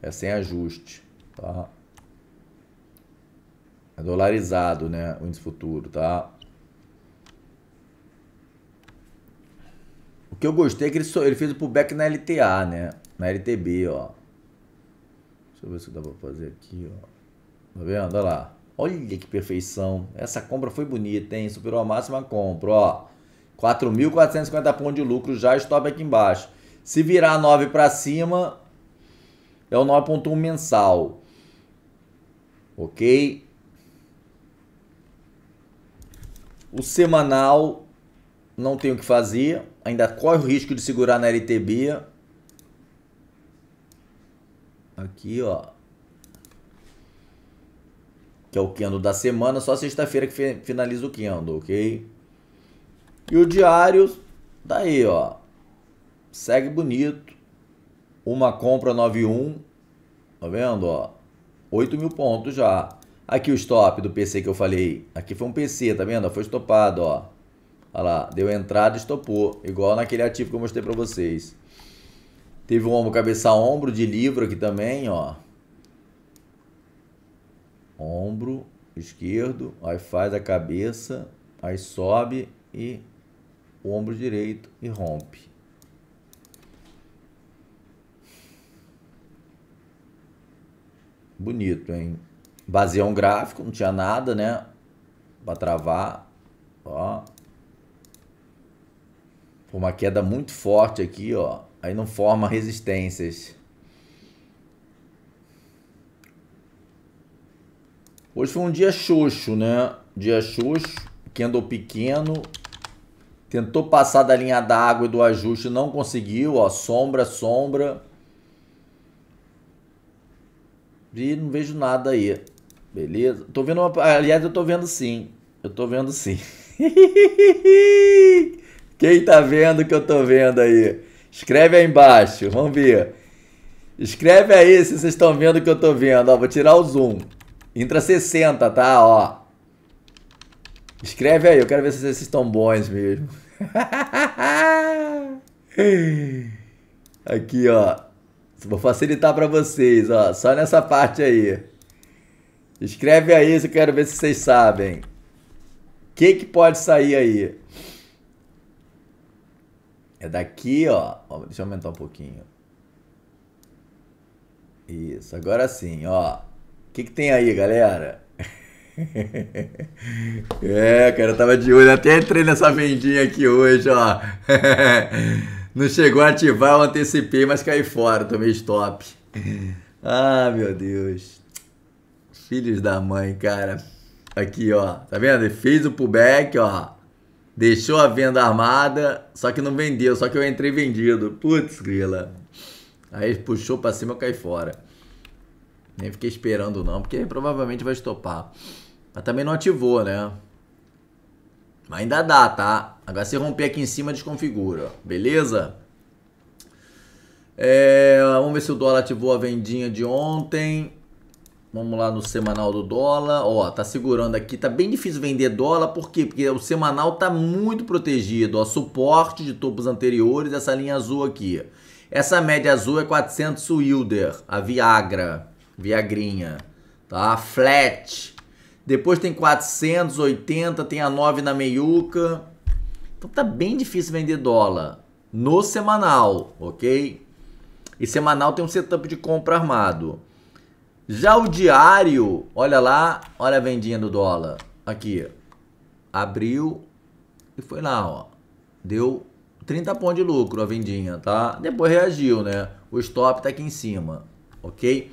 É sem ajuste, tá? É dolarizado, né? O índice futuro, tá? O que eu gostei é que ele, só, ele fez o pullback na LTA, né? Na LTB, ó. Deixa eu ver se dá pra fazer aqui, ó. Tá vendo? Olha lá. Olha que perfeição. Essa compra foi bonita, hein? Superou a máxima compra, ó. 4.450 pontos de lucro já, stop aqui embaixo. Se virar 9 para cima, é o 9.1 mensal. Ok? O semanal não tem o que fazer. Ainda corre o risco de segurar na LTB. Aqui, ó. Que é o candle da semana. Só sexta-feira que finaliza o candle, ok? E o diário tá aí, ó. Segue bonito. Uma compra 91, tá vendo, ó? 8 mil pontos já. Aqui o stop do PC que eu falei. Aqui foi um PC, tá vendo? Foi estopado, ó. Olha lá, deu entrada e estopou. Igual naquele ativo que eu mostrei para vocês. Teve um ombro, cabeça, ombro de livro aqui também, ó. Ombro esquerdo, aí faz a cabeça, aí sobe e o ombro direito e rompe. Bonito, hein? Baseão um gráfico, não tinha nada, né? Para travar. Ó. Uma queda muito forte aqui, ó. Aí não forma resistências. Hoje foi um dia xoxo, né? Dia xoxo, candle pequeno, Tentou passar da linha d'água e do ajuste, não conseguiu. Ó, sombra, sombra. E não vejo nada aí. Beleza? Tô vendo uma... Aliás, eu tô vendo sim. Eu tô vendo sim. [LAUGHS] Quem tá vendo que eu tô vendo aí? Escreve aí embaixo. Vamos ver. Escreve aí se vocês estão vendo que eu tô vendo. Ó, vou tirar o zoom. Entra 60, tá? Ó. Escreve aí. Eu quero ver se vocês estão bons mesmo. [LAUGHS] Aqui, ó. Vou facilitar para vocês, ó. Só nessa parte aí. Escreve aí, eu quero ver se vocês sabem. O que, que pode sair aí? É daqui, ó. Deixa eu aumentar um pouquinho. Isso, agora sim, ó. O que, que tem aí, galera? é, cara, eu tava de olho. Até entrei nessa vendinha aqui hoje, ó. [LAUGHS] Não chegou a ativar, eu antecipei, mas caí fora. Tomei stop. Ah, meu Deus. Filhos da mãe, cara. Aqui, ó. Tá vendo? Ele fez o pullback, ó. Deixou a venda armada, só que não vendeu. Só que eu entrei vendido. Putz, grila. Aí puxou pra cima, eu caí fora. Nem fiquei esperando não, porque provavelmente vai estopar. Mas também não ativou, né? Mas ainda dá, tá? Agora se romper aqui em cima, desconfigura. Beleza? É, vamos ver se o dólar ativou a vendinha de ontem. Vamos lá no semanal do dólar. Ó, tá segurando aqui. Tá bem difícil vender dólar. Por quê? Porque o semanal tá muito protegido. Ó, suporte de topos anteriores, essa linha azul aqui. Essa média azul é 400 Wilder, a Viagra, Viagrinha, tá? Flat, depois tem 480, tem a 9 na meiuca. Então tá bem difícil vender dólar no semanal, ok? E semanal tem um setup de compra armado. Já o diário, olha lá, olha a vendinha do dólar. Aqui, abriu e foi lá, ó. Deu 30 pontos de lucro a vendinha, tá? Depois reagiu, né? O stop tá aqui em cima, ok?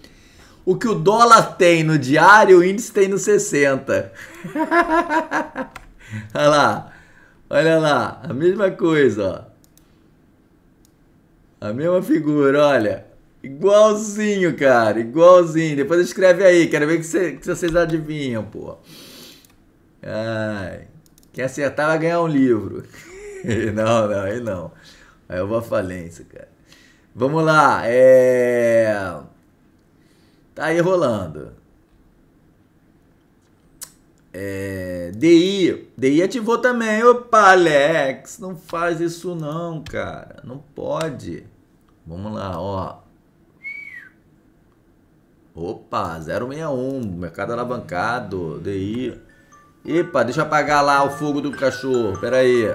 o que o dólar tem no diário, o índice tem no 60. [LAUGHS] olha lá. Olha lá, a mesma coisa, ó. A mesma figura, olha. Igualzinho, cara, igualzinho. Depois escreve aí, quero ver que, cê, que vocês adivinham, pô. Ai, quem acertar vai ganhar um livro. [LAUGHS] não, não, aí não. Aí eu vou à falência, cara. Vamos lá, é... Tá aí rolando. É, DI. DI ativou também. Opa, Alex, não faz isso não, cara. Não pode. Vamos lá, ó. Opa, 061. Mercado alavancado. DI. Epa, deixa eu apagar lá o fogo do cachorro. Pera aí.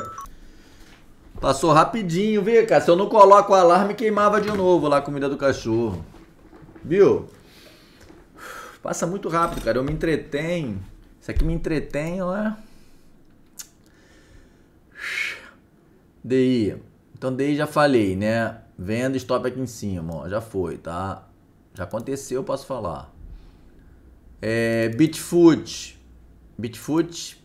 Passou rapidinho, vê, cara. Se eu não coloco o alarme, queimava de novo lá a comida do cachorro. Viu? Passa muito rápido, cara. Eu me entretenho. Isso aqui me entretém, ó. DI. Então, DI já falei, né? Venda, stop aqui em cima, ó. Já foi, tá? Já aconteceu, posso falar. É, Bitfoot. Bitfoot.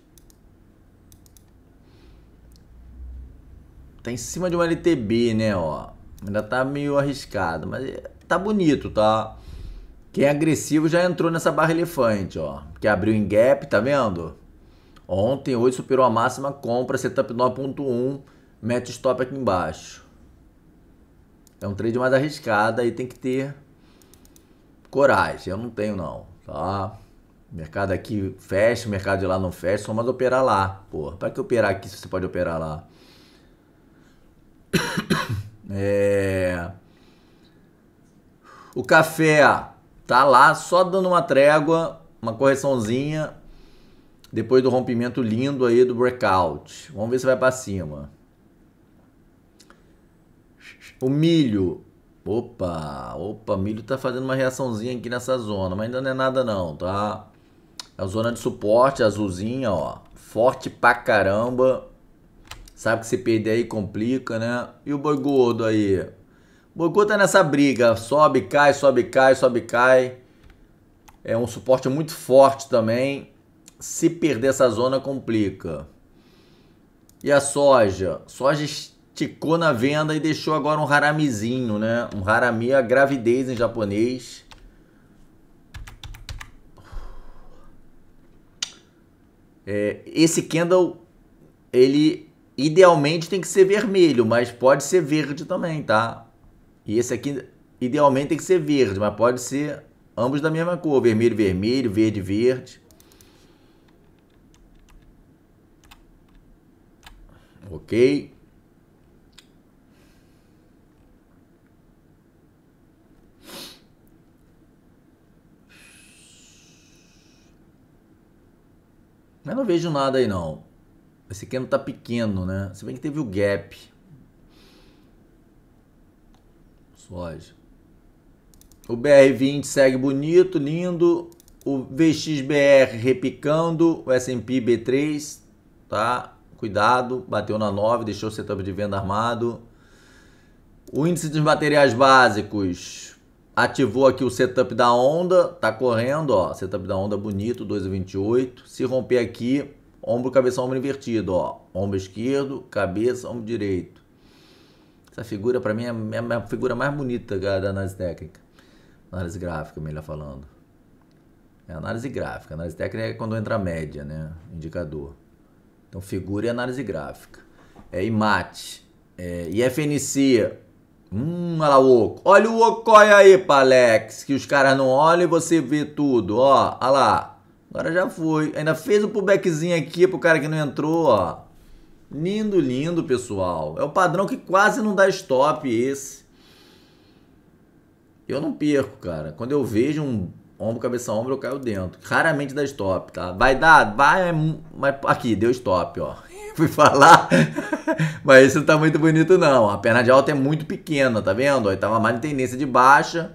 Tá em cima de uma LTB, né, ó. Ainda tá meio arriscado, mas é, tá bonito, tá? Quem é agressivo já entrou nessa barra elefante, ó. Que abriu em gap, tá vendo? Ontem, hoje superou a máxima compra, setup 9.1, mete stop aqui embaixo. É um trade mais arriscado, aí tem que ter coragem. Eu não tenho não, tá? Mercado aqui fecha, mercado de lá não fecha, só mais operar lá. Pô, para que operar aqui se você pode operar lá? [COUGHS] É... O café tá lá só dando uma trégua, uma correçãozinha depois do rompimento lindo aí do breakout. Vamos ver se vai para cima. O milho. Opa, opa, milho tá fazendo uma reaçãozinha aqui nessa zona, mas ainda não é nada não, tá? É a zona de suporte azulzinha, ó. Forte pra caramba. Sabe que se perder aí complica, né? E o boi gordo aí? Goku tá nessa briga. Sobe, cai, sobe, cai, sobe, cai. É um suporte muito forte também. Se perder essa zona, complica. E a soja? Soja esticou na venda e deixou agora um haramizinho, né? Um harami a gravidez em japonês. É, esse candle, ele idealmente tem que ser vermelho, mas pode ser verde também, tá? E esse aqui, idealmente, tem que ser verde, mas pode ser ambos da mesma cor. Vermelho, vermelho, verde, verde. Ok. Mas não vejo nada aí, não. Esse aqui não tá pequeno, né? Se bem que teve o gap. Soja. O BR20 segue bonito, lindo. O VXBR repicando. O S&P B3, tá? Cuidado, bateu na 9, deixou o setup de venda armado. O índice dos materiais básicos ativou aqui o setup da onda, tá correndo, ó, setup da onda bonito, 2,28. Se romper aqui, ombro, cabeça, ombro invertido, ó, ombro esquerdo, cabeça, ombro direito. Essa figura, para mim, é, é, é a minha figura mais bonita é da análise técnica. Análise gráfica, melhor falando. É análise gráfica. Análise técnica é quando entra a média, né? Indicador. Então, figura e análise gráfica. É IMAT. É IFNC. Hum, olha lá o Oco. Olha o Ocói aí, Palex. Que os caras não olham e você vê tudo. Ó, olha lá. Agora já foi. Ainda fez um pullbackzinho aqui pro cara que não entrou, ó. Lindo, lindo, pessoal. É o padrão que quase não dá stop esse. Eu não perco, cara. Quando eu vejo um ombro, cabeça, ombro, eu caio dentro. Raramente dá stop, tá? Vai dar, vai, é mas aqui, deu stop, ó. [LAUGHS] Fui falar, [LAUGHS] mas isso não tá muito bonito não. A perna de alta é muito pequena, tá vendo? Aí tava mais em tendência de baixa,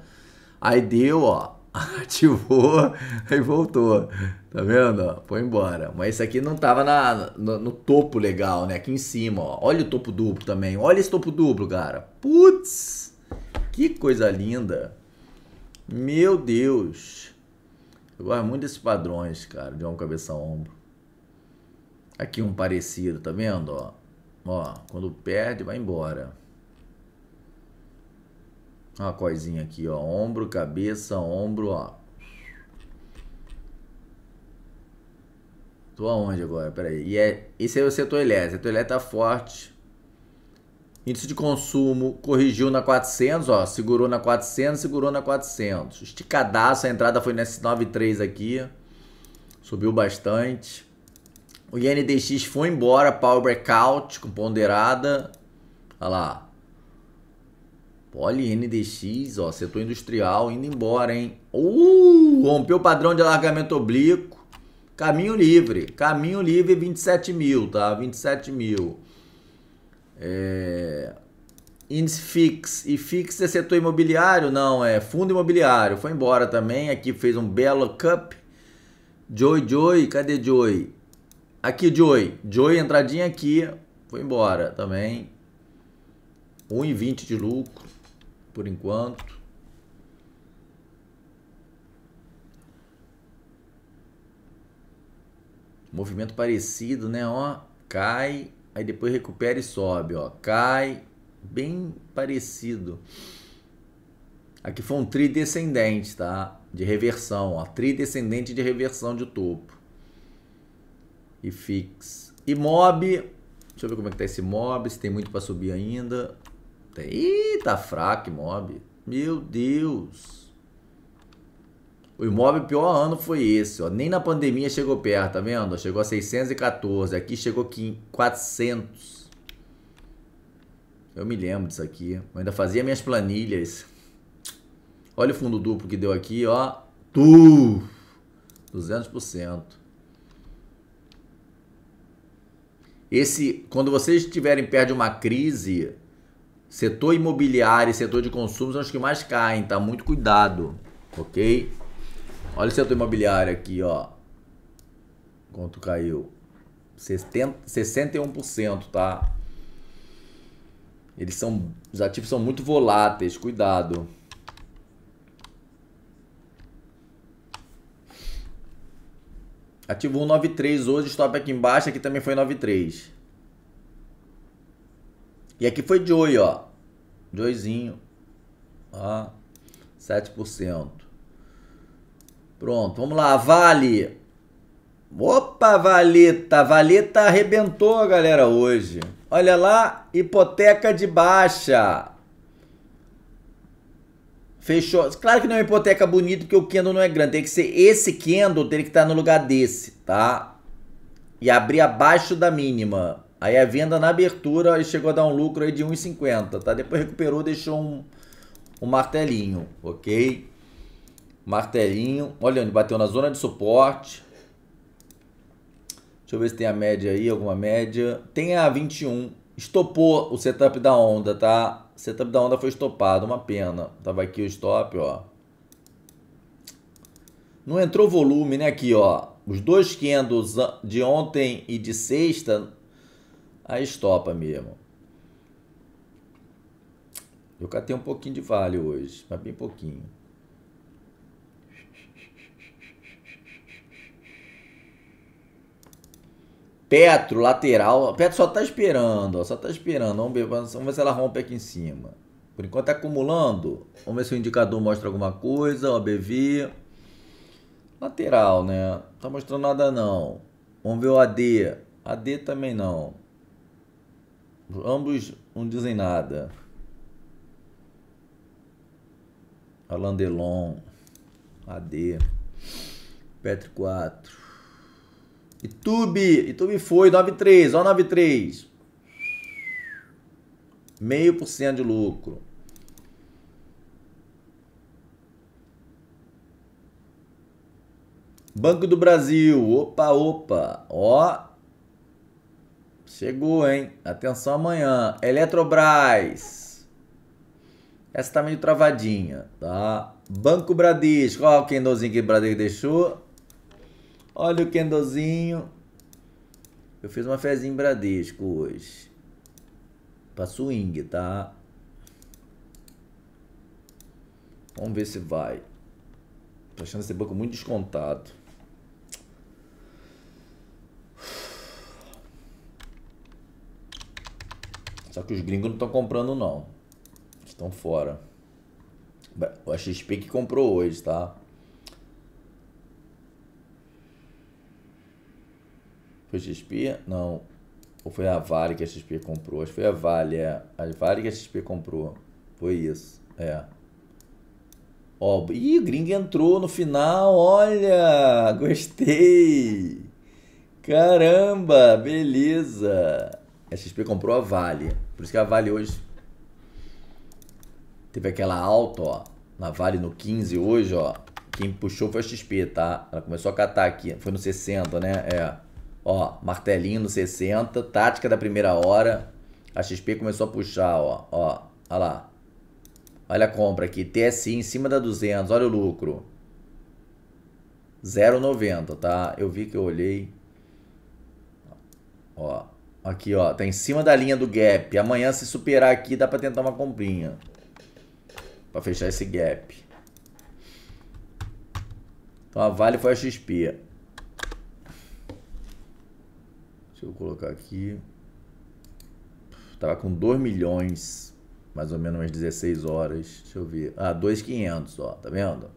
aí deu, ó. [LAUGHS] ativou e voltou. Tá vendo? Foi embora. Mas isso aqui não tava na, no, no, topo legal, né? Aqui em cima, ó. Olha o topo duplo também. Olha esse topo duplo, cara. Putz! Que coisa linda. Meu Deus. Eu gosto muito desses padrões, cara. De um cabeça, ombro. Aqui um parecido, tá vendo? Ó, ó quando perde, vai embora. Uma coisinha aqui, ó. Ombro, cabeça, ombro, ó. Tô aonde agora? Pera aí. E é, esse é o setor elétrico. O setor elétrico tá forte. Índice de consumo corrigiu na 400, ó. Segurou na 400, segurou na 400. Esticadaço. A entrada foi nesse 93 aqui. Subiu bastante. O INDX foi embora. Power breakout com ponderada. Olha lá ndx, ó, setor industrial indo embora, hein? Uh, rompeu o padrão de alargamento oblíquo. Caminho livre, caminho livre 27 mil, tá? 27 mil. É... Índice fix. E fix é setor imobiliário? Não, é fundo imobiliário. Foi embora também. Aqui fez um belo cup. Joy, Joy, cadê Joy? Aqui, Joy. Joy, entradinha aqui. Foi embora também. 1,20 de lucro por enquanto. Movimento parecido, né? Ó, cai, aí depois recupera e sobe, ó. Cai, bem parecido. Aqui foi um tridescendente, tá? De reversão, ó. Tridescendente de reversão de topo. E fix. E mob, deixa eu ver como é que tá esse mob, se tem muito para subir ainda. Tem... Ih, tá fraco, Mob. Meu Deus. O imóvel pior ano foi esse, ó. Nem na pandemia chegou perto, tá vendo? Chegou a 614, aqui chegou 400. Eu me lembro disso aqui. Eu ainda fazia minhas planilhas. Olha o fundo duplo que deu aqui, ó. Tu! 200%. Esse, quando vocês estiverem perto de uma crise, Setor imobiliário e setor de consumo são os que mais caem, tá? Muito cuidado, ok? Olha o setor imobiliário aqui, ó. Quanto caiu? 70, 61%, tá? Eles são. Os ativos são muito voláteis, cuidado. Ativo 193 hoje, stop aqui embaixo, aqui também foi 93. E aqui foi Joey, ó. Joyzinho. Ó. 7%. Pronto, vamos lá. Vale. Opa, Valeta. Valeta arrebentou, galera, hoje. Olha lá, hipoteca de baixa. Fechou. Claro que não é uma hipoteca bonita, porque o Kendo não é grande. Tem que ser esse Kendo, tem que estar no lugar desse, tá? E abrir abaixo da mínima. Aí a venda na abertura chegou a dar um lucro aí de 1,50, tá? Depois recuperou, deixou um, um martelinho, ok? Martelinho. Olha onde bateu na zona de suporte. Deixa eu ver se tem a média aí, alguma média. Tem a 21. Estopou o setup da onda, tá? O setup da onda foi estopado, uma pena. Tava aqui o stop, ó. Não entrou volume, né? Aqui, ó. Os dois candles de ontem e de sexta a estopa mesmo. Eu catei um pouquinho de vale hoje, mas bem pouquinho. Petro, lateral. Petro só tá esperando, ó, só tá esperando. Vamos ver, vamos ver se ela rompe aqui em cima. Por enquanto tá acumulando. Vamos ver se o indicador mostra alguma coisa. BV Lateral, né? Não tá mostrando nada não. Vamos ver o AD. AD também não. Ambos não dizem nada. Alain Delon, AD, Petri 4. Itube, Itube foi 9,3, ó 9,3. Meio por cento de lucro. Banco do Brasil, opa, opa, ó, Chegou, hein? Atenção amanhã. Eletrobras. Essa tá meio travadinha, tá? Banco Bradesco. Olha o Kendozinho que o Bradesco deixou. Olha o Kendozinho. Eu fiz uma fezinha em Bradesco hoje. Pra swing, tá? Vamos ver se vai. Tô achando esse banco muito descontado. Só que os gringos não estão comprando, não. Estão fora. A XP que comprou hoje, tá? Foi XP? Não. Ou foi a Vale que a XP comprou? Acho que foi a Vale, é. A Vale que a XP comprou. Foi isso. É. Ó, ih, o gringo entrou no final. Olha, gostei. Caramba, beleza. A XP comprou a Vale. Por isso que a Vale hoje teve aquela alta, ó, na Vale no 15 hoje, ó. Quem puxou foi a XP, tá? Ela começou a catar aqui, foi no 60, né? É. Ó, martelinho no 60, tática da primeira hora. A XP começou a puxar, ó, ó. Olha lá. Olha a compra aqui, TSI em cima da 200, olha o lucro. 0,90, tá? Eu vi que eu olhei. Ó, Aqui, ó. Tá em cima da linha do gap. Amanhã, se superar aqui, dá pra tentar uma comprinha. Pra fechar esse gap. Então, a Vale foi a XP. Deixa eu colocar aqui. Tava com 2 milhões. Mais ou menos umas 16 horas. Deixa eu ver. Ah, 2,500, ó. Tá vendo?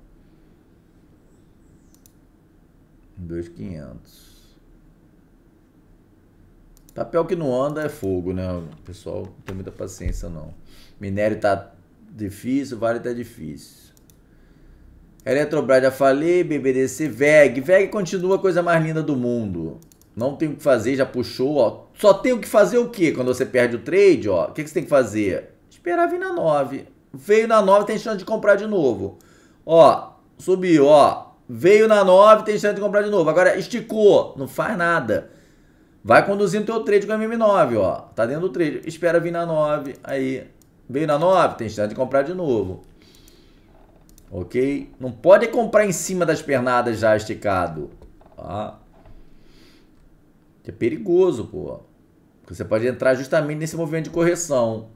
2,500. Papel que não anda é fogo, né? O pessoal não tem muita paciência, não. Minério tá difícil, vale tá difícil. Eletrobras já falei, BBDC, VEG. VEG continua a coisa mais linda do mundo. Não tem o que fazer, já puxou, ó. Só tem o que fazer o quê? Quando você perde o trade, ó, o que, que você tem que fazer? Esperar vir na 9. Veio na 9, tem chance de comprar de novo. Ó, subiu, ó. Veio na 9, tem chance de comprar de novo. Agora esticou, não faz nada. Vai conduzindo teu trade com a MM9, ó. Tá dentro do trade. Espera vir na 9. Aí. Veio na 9, tem chance de comprar de novo. Ok? Não pode comprar em cima das pernadas já esticado. Tá? É perigoso, pô. Porque você pode entrar justamente nesse movimento de correção.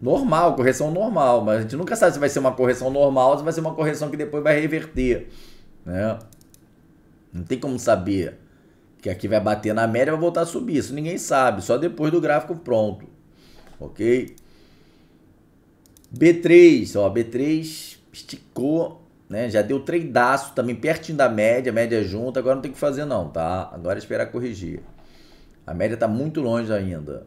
Normal, correção normal. Mas a gente nunca sabe se vai ser uma correção normal ou se vai ser uma correção que depois vai reverter. Né? Não tem como saber que aqui vai bater na média e vai voltar a subir. Isso ninguém sabe, só depois do gráfico pronto. Ok? B3, ó, B3 esticou, né? Já deu treidaço também pertinho da média, média é junta, agora não tem o que fazer não, tá? Agora é esperar corrigir. A média tá muito longe ainda.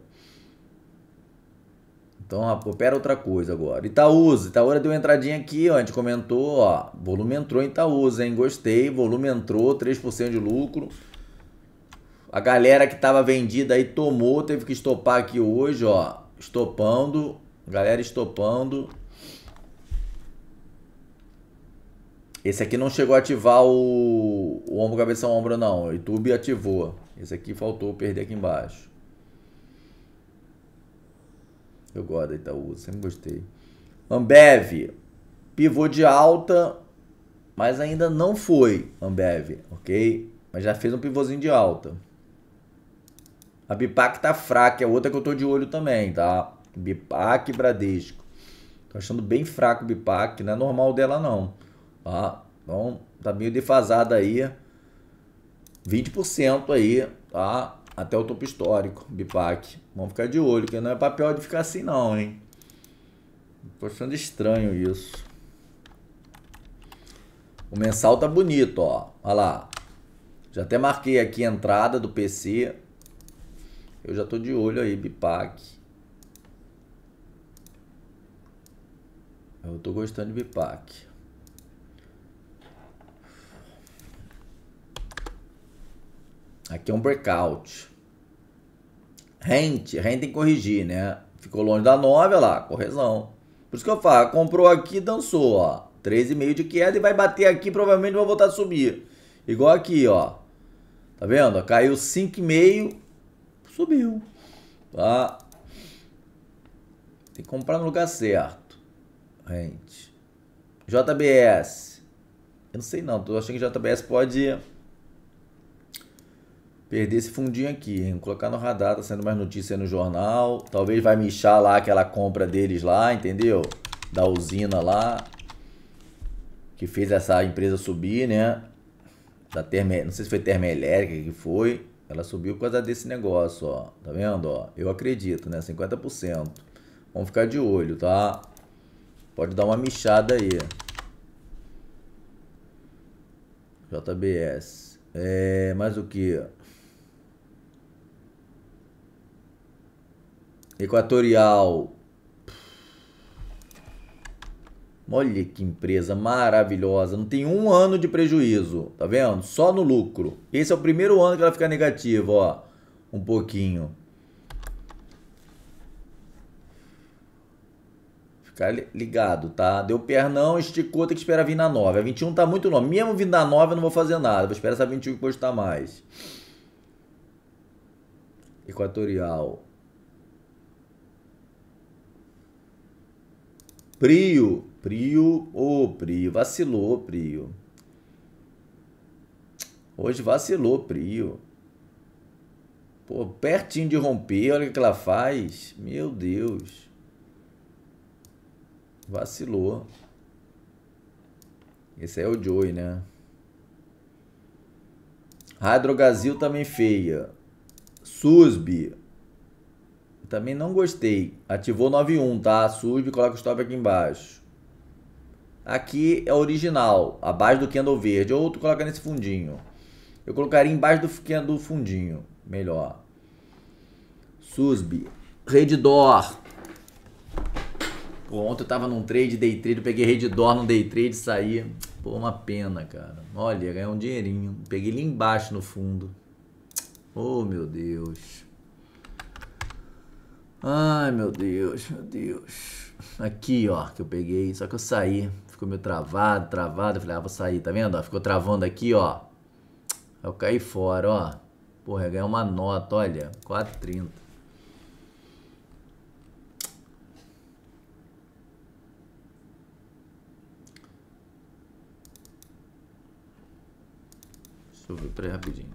Então, ó, opera outra coisa agora. Itaúsa, Itaúsa deu entradinha aqui, ó, a gente comentou, ó, volume entrou em Itaúsa, hein? Gostei, volume entrou, 3% de lucro. A galera que tava vendida aí tomou, teve que estopar aqui hoje, ó. Estopando. Galera estopando. Esse aqui não chegou a ativar o, o ombro, cabeça, ombro, não. O YouTube ativou. Esse aqui faltou perder aqui embaixo. Eu gosto da Itaú, sempre gostei. Ambev, pivô de alta, mas ainda não foi Ambev, ok? Mas já fez um pivôzinho de alta. A Bipac tá fraca, é outra que eu tô de olho também, tá? Bipac Bradesco. Tô achando bem fraco o Bipac, não é normal dela não. Tá? Então, tá meio defasada aí. 20% aí, tá? Até o topo histórico, Bipac. Vamos ficar de olho, que não é papel de ficar assim não, hein? Tô achando estranho isso. O mensal tá bonito, ó. Olha lá. Já até marquei aqui a entrada do PC. Eu já estou de olho aí, Bipac. Eu estou gostando de Bipac. Aqui é um breakout. Rent, rent tem que corrigir, né? Ficou longe da 9, olha lá, correção. Por isso que eu falo, comprou aqui, dançou, ó. 13,5 de queda e vai bater aqui, provavelmente vai voltar a subir. Igual aqui, ó. Tá vendo? Caiu 5,5 Subiu. Tá? Tem que comprar no lugar certo. Gente. JBS. Eu não sei não. Tô achando que JBS pode perder esse fundinho aqui, hein? colocar no radar, tá sendo mais notícia no jornal. Talvez vai mexer lá aquela compra deles lá, entendeu? Da usina lá. Que fez essa empresa subir, né? Da termo... Não sei se foi termoelétrica que foi. Ela subiu por causa desse negócio, ó. Tá vendo, ó? Eu acredito, né? 50%. Vamos ficar de olho, tá? Pode dar uma michada aí. JBS. É, mais o que? Equatorial Olha que empresa maravilhosa, não tem um ano de prejuízo, tá vendo? Só no lucro. Esse é o primeiro ano que ela fica negativa, ó, um pouquinho. Ficar ligado, tá? Deu pernão, esticou, tem que esperar vir na 9. A 21 tá muito nova, mesmo vindo na 9 eu não vou fazer nada, vou esperar essa 21 postar tá mais. Equatorial. Prio, Prio, ô oh, Prio, vacilou, Prio. Hoje vacilou, Prio. Pô, pertinho de romper, olha o que ela faz. Meu Deus. Vacilou. Esse é o Joey, né? Hydrogazil também feia. Susb. Também não gostei. Ativou 9.1, tá? Susb, coloca o stop aqui embaixo aqui é original, abaixo do candle verde, ou tu coloca nesse fundinho. Eu colocaria embaixo do candle fundinho, melhor. Susb, Redditor. Pô, ontem eu tava num trade, day trade, eu peguei Redditor no day trade e saí. Pô, uma pena, cara. Olha, ganhei um dinheirinho. Peguei ali embaixo no fundo. Oh, meu Deus. Ai, meu Deus, meu Deus. Aqui, ó, que eu peguei, só que eu saí ficou meio travado, travado. Eu falei, ah, vou sair, tá vendo? ficou travando aqui, ó. Eu caí fora, ó. Porra, eu ganhei uma nota, olha. 4,30. Deixa eu ver, peraí, rapidinho.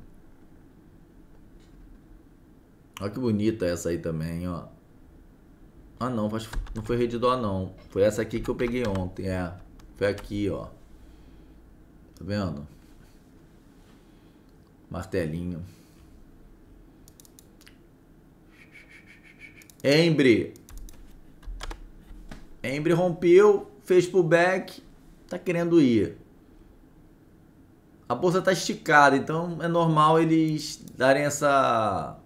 Olha que bonita essa aí também, ó. Ah não, não foi rede dó não. Foi essa aqui que eu peguei ontem, é foi aqui, ó. Tá vendo? Martelinho. Embre. Embre rompeu, fez pullback, tá querendo ir. A bolsa tá esticada, então é normal eles darem essa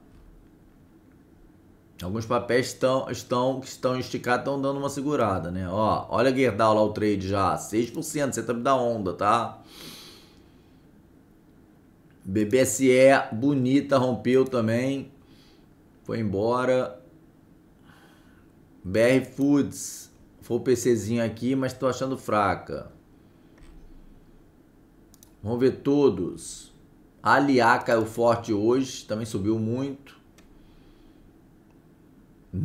Alguns papéis estão, estão, que estão esticados, estão dando uma segurada, né? Ó, olha a Gerdau lá, o trade já, 6%, tá me da onda, tá? BBSE, bonita, rompeu também. Foi embora. BR Foods, foi o PCzinho aqui, mas tô achando fraca. Vamos ver todos. Aliá caiu forte hoje, também subiu muito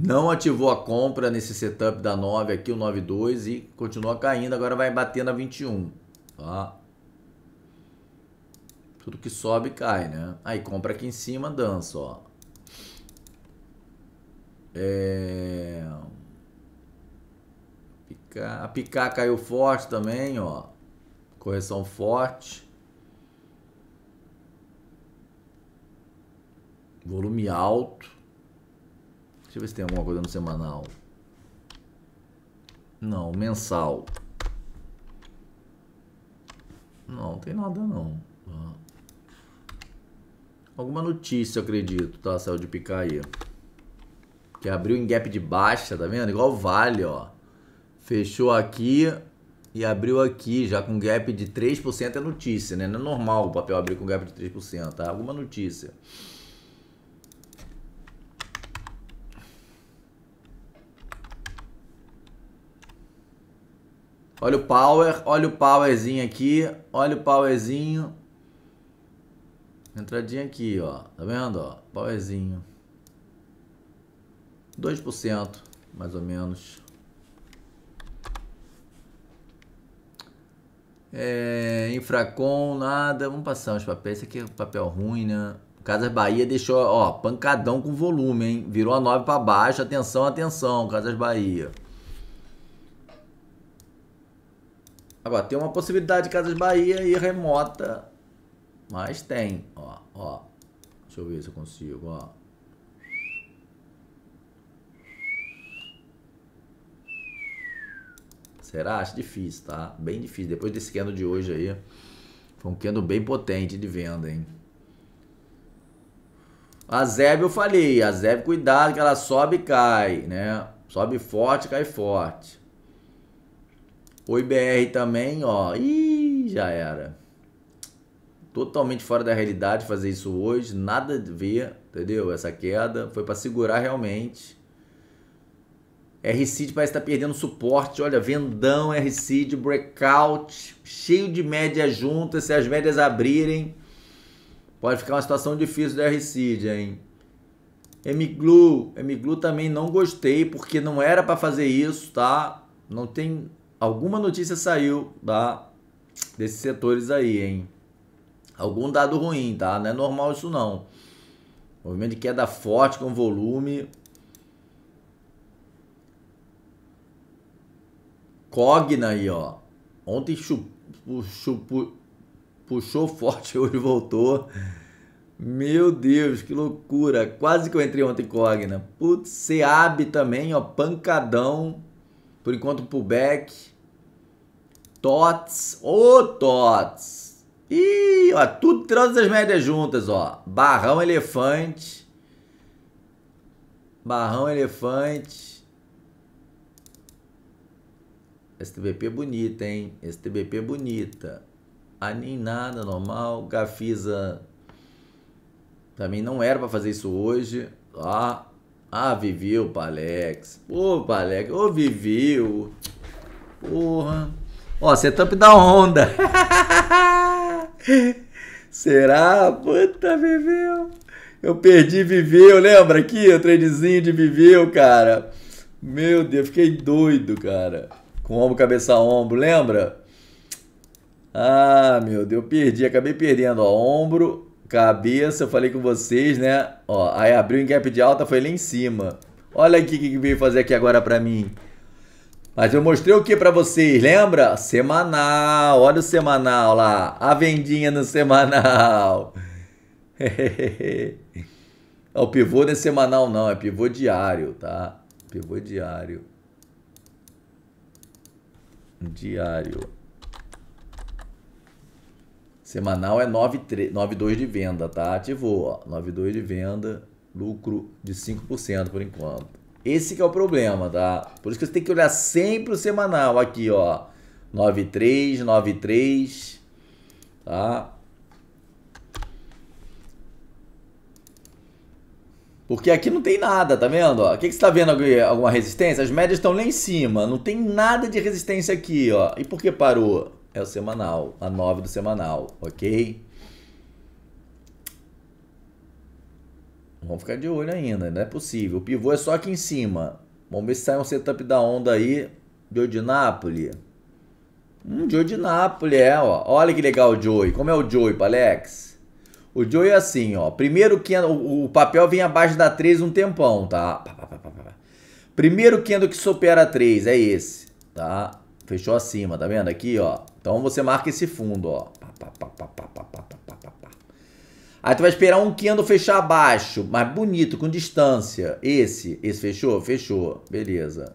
não ativou a compra nesse setup da 9 aqui, o 92 e continua caindo, agora vai bater na 21, tá? Tudo que sobe cai, né? Aí compra aqui em cima, dança, ó. É... A picar caiu forte também, ó. Correção forte. Volume alto. Deixa eu ver se tem alguma coisa no semanal. Não, mensal. Não, tem nada não. Ah. Alguma notícia, eu acredito, tá? Saiu de aí. Que abriu em gap de baixa, tá vendo? Igual vale, ó. Fechou aqui e abriu aqui, já com gap de 3% é notícia, né? Não é normal o papel abrir com gap de 3%, tá? Alguma notícia. Olha o power, olha o powerzinho aqui, olha o powerzinho. Entradinha aqui, ó. Tá vendo, ó? Powerzinho. 2%, mais ou menos. É, nada. Vamos passar uns papéis. Esse aqui é um papel ruim, né? Casas Bahia deixou, ó, pancadão com volume, hein? Virou a 9 para baixo. Atenção, atenção, Casas Bahia. Agora, tem uma possibilidade de Casas Bahia e remota. Mas tem, ó, ó. Deixa eu ver se eu consigo, ó. Será? Acho difícil, tá? Bem difícil. Depois desse candle de hoje aí, foi um candle bem potente de venda, hein? A Zeb eu falei, a Zeb cuidado que ela sobe e cai, né? Sobe forte, cai forte. O IBR também, ó. Ih, já era. Totalmente fora da realidade fazer isso hoje. Nada a ver, entendeu? Essa queda foi para segurar realmente. RCID parece estar tá perdendo suporte. Olha, vendão, RCID, breakout, cheio de médias juntas. Se as médias abrirem, pode ficar uma situação difícil da RCID, hein? MGLU, MGLU também não gostei, porque não era para fazer isso, tá? Não tem alguma notícia saiu da, tá? desses setores aí, hein? Algum dado ruim, tá? Não é normal isso não. Movimento de queda forte com volume. Cogna aí, ó. Ontem puxou forte, [LAUGHS] hoje voltou. Meu Deus, que loucura. Quase que eu entrei ontem Cogna. Putz, Seab também, ó. Pancadão. Por enquanto, pullback. Tots, ô oh, Tots. Ih, ó, tudo tirando as médias juntas, ó. Barrão Elefante. Barrão Elefante. STBP é bonita, hein? STBP é bonita. Ah, nem nada, normal. Gafisa. Também não era para fazer isso hoje. Ah, ah Viviu, Palex. Ô, Palex. Ô, Viviu. Porra. Ó, setup da Honda. [LAUGHS] Será? Puta, viveu. Eu perdi viveu, lembra aqui? O tradezinho de viveu, cara. Meu Deus, fiquei doido, cara. Com ombro, cabeça, ombro, lembra? Ah, meu Deus, eu perdi, acabei perdendo, ó, ombro, cabeça, eu falei com vocês, né? Ó, aí abriu em gap de alta, foi lá em cima. Olha aqui o que, que veio fazer aqui agora pra mim. Mas eu mostrei o que para vocês, lembra? Semanal, olha o semanal lá, a vendinha no semanal. [LAUGHS] o pivô não é semanal não, é pivô diário, tá? Pivô diário. Diário. Semanal é 9,2 de venda, tá? Ativou, ó, 9,2 de venda, lucro de 5% por enquanto. Esse que é o problema, tá? Por isso que você tem que olhar sempre o semanal aqui, ó. 93, 93, tá? Porque aqui não tem nada, tá vendo? O que, que você está vendo Alguma resistência? As médias estão lá em cima. Não tem nada de resistência aqui, ó. E por que parou? É o semanal, a 9 do semanal, ok? Vamos ficar de olho ainda, não é possível. O pivô é só aqui em cima. Vamos ver se sai um setup da onda aí de Odinápolis. Hum, Joey de Nápoles, é, ó. Olha que legal o Joey. Como é o Joey, Alex? O Joey é assim, ó. Primeiro que o, papel vem abaixo da 3 um tempão, tá? Primeiro candle que supera a 3 é esse, tá? Fechou acima, tá vendo aqui, ó? Então você marca esse fundo, ó. Aí tu vai esperar um candle fechar abaixo, mas bonito, com distância. Esse, esse fechou? Fechou. Beleza.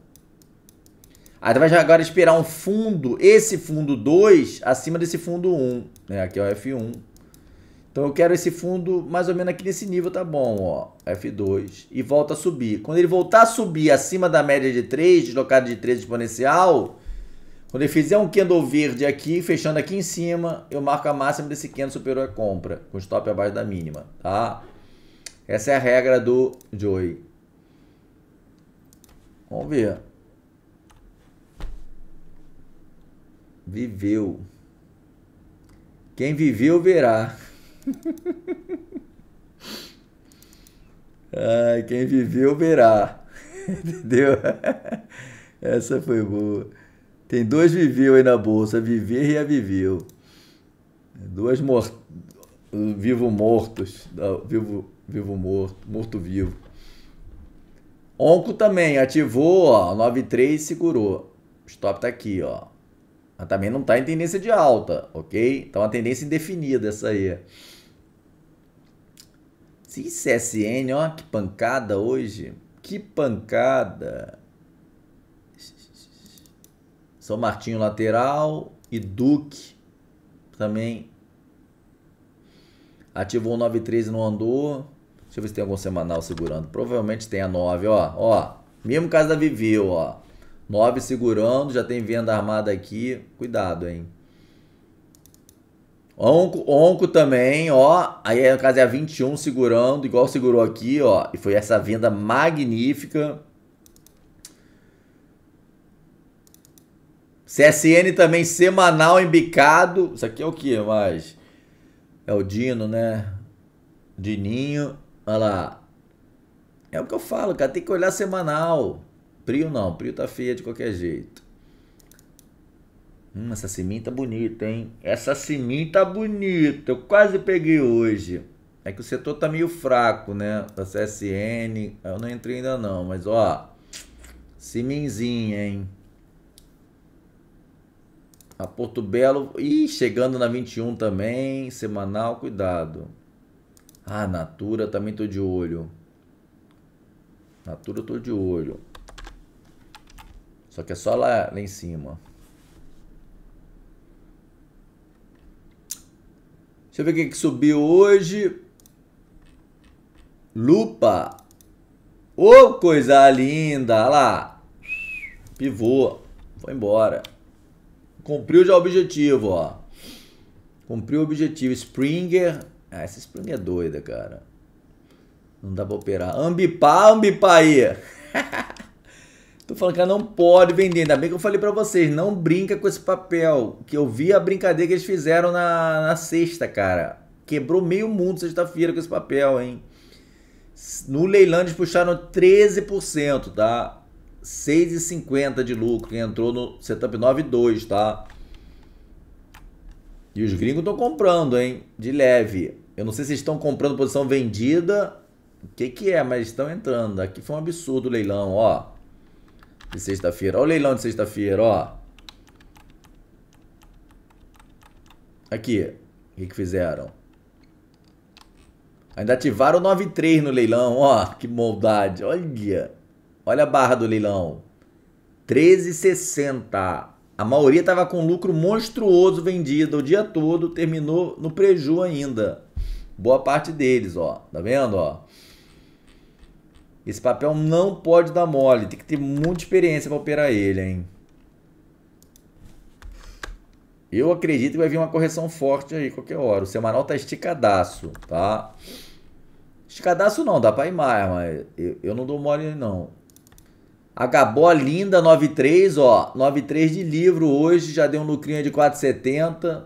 Aí tu vai agora esperar um fundo, esse fundo 2, acima desse fundo 1. Um, né? Aqui é o F1. Então eu quero esse fundo mais ou menos aqui nesse nível, tá bom, ó. F2. E volta a subir. Quando ele voltar a subir acima da média de 3, deslocado de 3 exponencial, quando ele fizer um candle verde aqui, fechando aqui em cima, eu marco a máxima desse candle superior à compra, com stop abaixo da mínima, tá? Essa é a regra do Joey. Vamos ver. Viveu. Quem viveu, verá. [LAUGHS] Ai, quem viveu, verá. [LAUGHS] Entendeu? [LAUGHS] Essa foi boa. Tem dois viveu aí na bolsa, viver e a viveu. Duas mortos, vivo mortos, vivo, vivo morto, morto vivo. Onco também ativou, ó, 93 segurou. stop tá aqui, ó. Mas também não tá em tendência de alta, ok? Então a tendência indefinida essa aí. CSN, ó, que pancada hoje. Que pancada. São Martinho lateral e Duque também ativou o 913 não andou. Deixa eu ver se tem algum semanal segurando. Provavelmente tem a 9, ó. Ó, mesmo caso da Viveu, ó. 9 segurando, já tem venda armada aqui. Cuidado, hein. Onco, onco também, ó. Aí no caso é a 21 segurando, igual segurou aqui, ó. E foi essa venda magnífica. CSN também semanal embicado. Isso aqui é o que mais? É o Dino, né? Dininho. Olha lá. É o que eu falo, cara. Tem que olhar semanal. Prio não. Prio tá feia de qualquer jeito. Hum, essa ciminta tá bonita, hein? Essa ciminta tá bonita. Eu quase peguei hoje. É que o setor tá meio fraco, né? Da CSN. Eu não entrei ainda não, mas ó. Siminzinha, hein? A Porto Belo, e chegando na 21 também, semanal, cuidado. Ah, Natura também tô de olho. Natura tô de olho. Só que é só lá, lá em cima. Deixa eu ver quem que subiu hoje. Lupa. Ô, oh, coisa linda. Olha lá. Pivô. Foi embora cumpriu já o objetivo, ó. Cumpriu o objetivo. Springer. Ah, essa Springer é doida, cara. Não dá pra operar. Ambipá, aí. [LAUGHS] Tô falando que ela não pode vender. Ainda bem que eu falei para vocês, não brinca com esse papel. Que eu vi a brincadeira que eles fizeram na, na sexta, cara. Quebrou meio mundo sexta-feira com esse papel, hein? No leilão eles puxaram 13%, tá? 6,50 de lucro, que entrou no setup 9,2, tá? E os gringos estão comprando, hein? De leve. Eu não sei se estão comprando posição vendida. O que, que é, mas estão entrando. Aqui foi um absurdo o leilão, ó. De sexta-feira. Olha o leilão de sexta-feira, ó. Aqui. O que, que fizeram? Ainda ativaram 9,3 no leilão, ó. Que maldade. Olha. Olha a barra do leilão. 13,60. A maioria estava com lucro monstruoso vendido o dia todo, terminou no preju ainda. Boa parte deles, ó. Tá vendo, ó? Esse papel não pode dar mole, tem que ter muita experiência para operar ele, hein? Eu acredito que vai vir uma correção forte aí qualquer hora. O semanal tá esticadaço, tá? Esticadaço não, dá para ir mais, mas eu, eu não dou mole não. A Gabó linda, 93, ó. 93 de livro hoje, já deu um lucrinho de 4,70.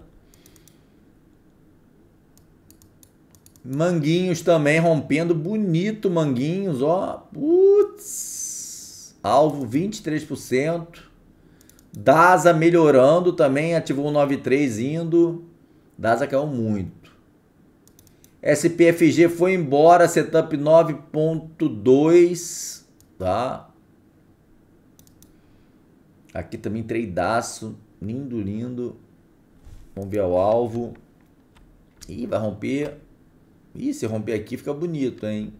Manguinhos também rompendo, bonito Manguinhos, ó. Putz. Alvo 23%. Daza melhorando também, ativou o 93 indo. Daza caiu muito. SPFG foi embora, setup 9.2, tá? Aqui também treidaço. Lindo, lindo. Vamos ver o alvo. Ih, vai romper. Ih, se romper aqui fica bonito, hein?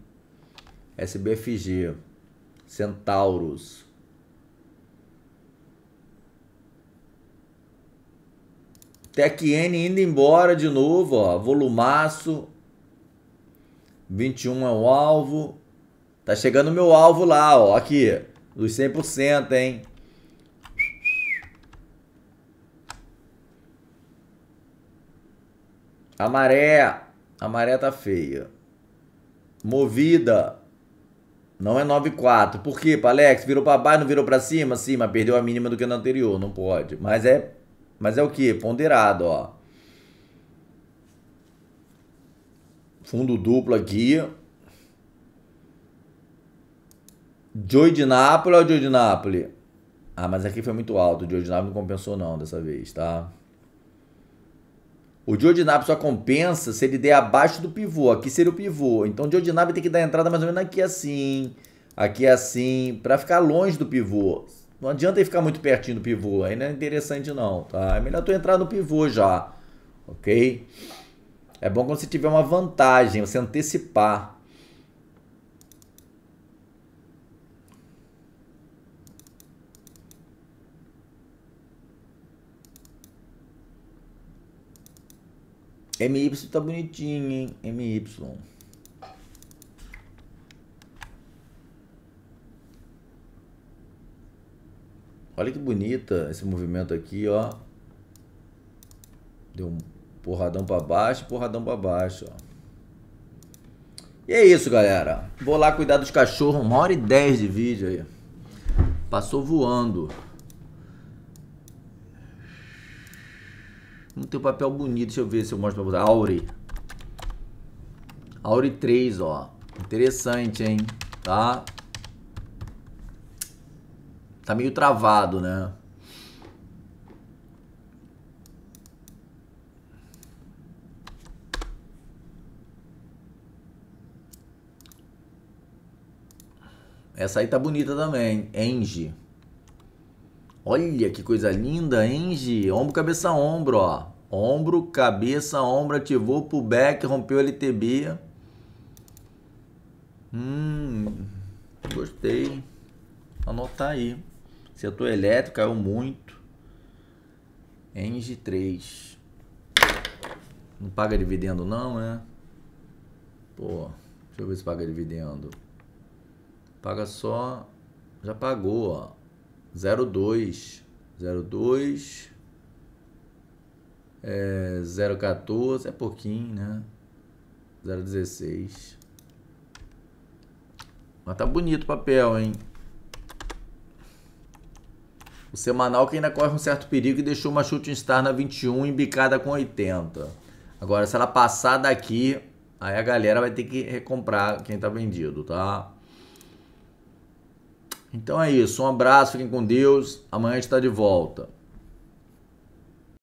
SBFG. Centauros. TecN indo embora de novo, ó. Volumaço. 21 é o alvo. Tá chegando o meu alvo lá, ó. Aqui. Dos 100%, hein? A maré. A maré tá feia. Movida. Não é 9,4. Por quê, Palex? Virou para baixo, não virou para cima? Sim, mas perdeu a mínima do que no anterior. Não pode. Mas é, mas é o quê? Ponderado, ó. Fundo duplo aqui. Joy de Nápoles ou Joy de Nápoles? Ah, mas aqui foi muito alto. O Joy de Nápoles não compensou não dessa vez, tá? O Diodinab só compensa se ele der abaixo do pivô. Aqui seria o pivô. Então o Diodinab tem que dar entrada mais ou menos aqui assim, aqui assim, para ficar longe do pivô. Não adianta ele ficar muito pertinho do pivô, aí não é interessante não, tá? É melhor tu entrar no pivô já, ok? É bom quando você tiver uma vantagem, você antecipar. MY tá bonitinho, hein? MY. Olha que bonita esse movimento aqui, ó. Deu um porradão para baixo, porradão para baixo, ó. E é isso, galera. Vou lá cuidar dos cachorros. Uma hora e dez de vídeo aí. Passou voando. Não tem um papel bonito. Deixa eu ver se eu mostro pra vocês. Auri. Auri 3, ó. Interessante, hein? Tá? Tá meio travado, né? Essa aí tá bonita também, Engie. Olha que coisa linda, Engie. Ombro, cabeça, ombro, ó. Ombro, cabeça, ombro, ativou, pullback, rompeu LTB. Hum, gostei. Anotar aí. Setor elétrico caiu muito. Eng 3. Não paga dividendo não, né? Pô, deixa eu ver se paga dividendo. Paga só... Já pagou, ó. 02. 02... É, 0,14 é pouquinho, né? 0,16. Mas tá bonito o papel, hein? O semanal que ainda corre um certo perigo e deixou uma shooting star na 21 embicada com 80. Agora, se ela passar daqui, aí a galera vai ter que recomprar quem tá vendido, tá? Então é isso. Um abraço, fiquem com Deus. Amanhã a gente tá de volta.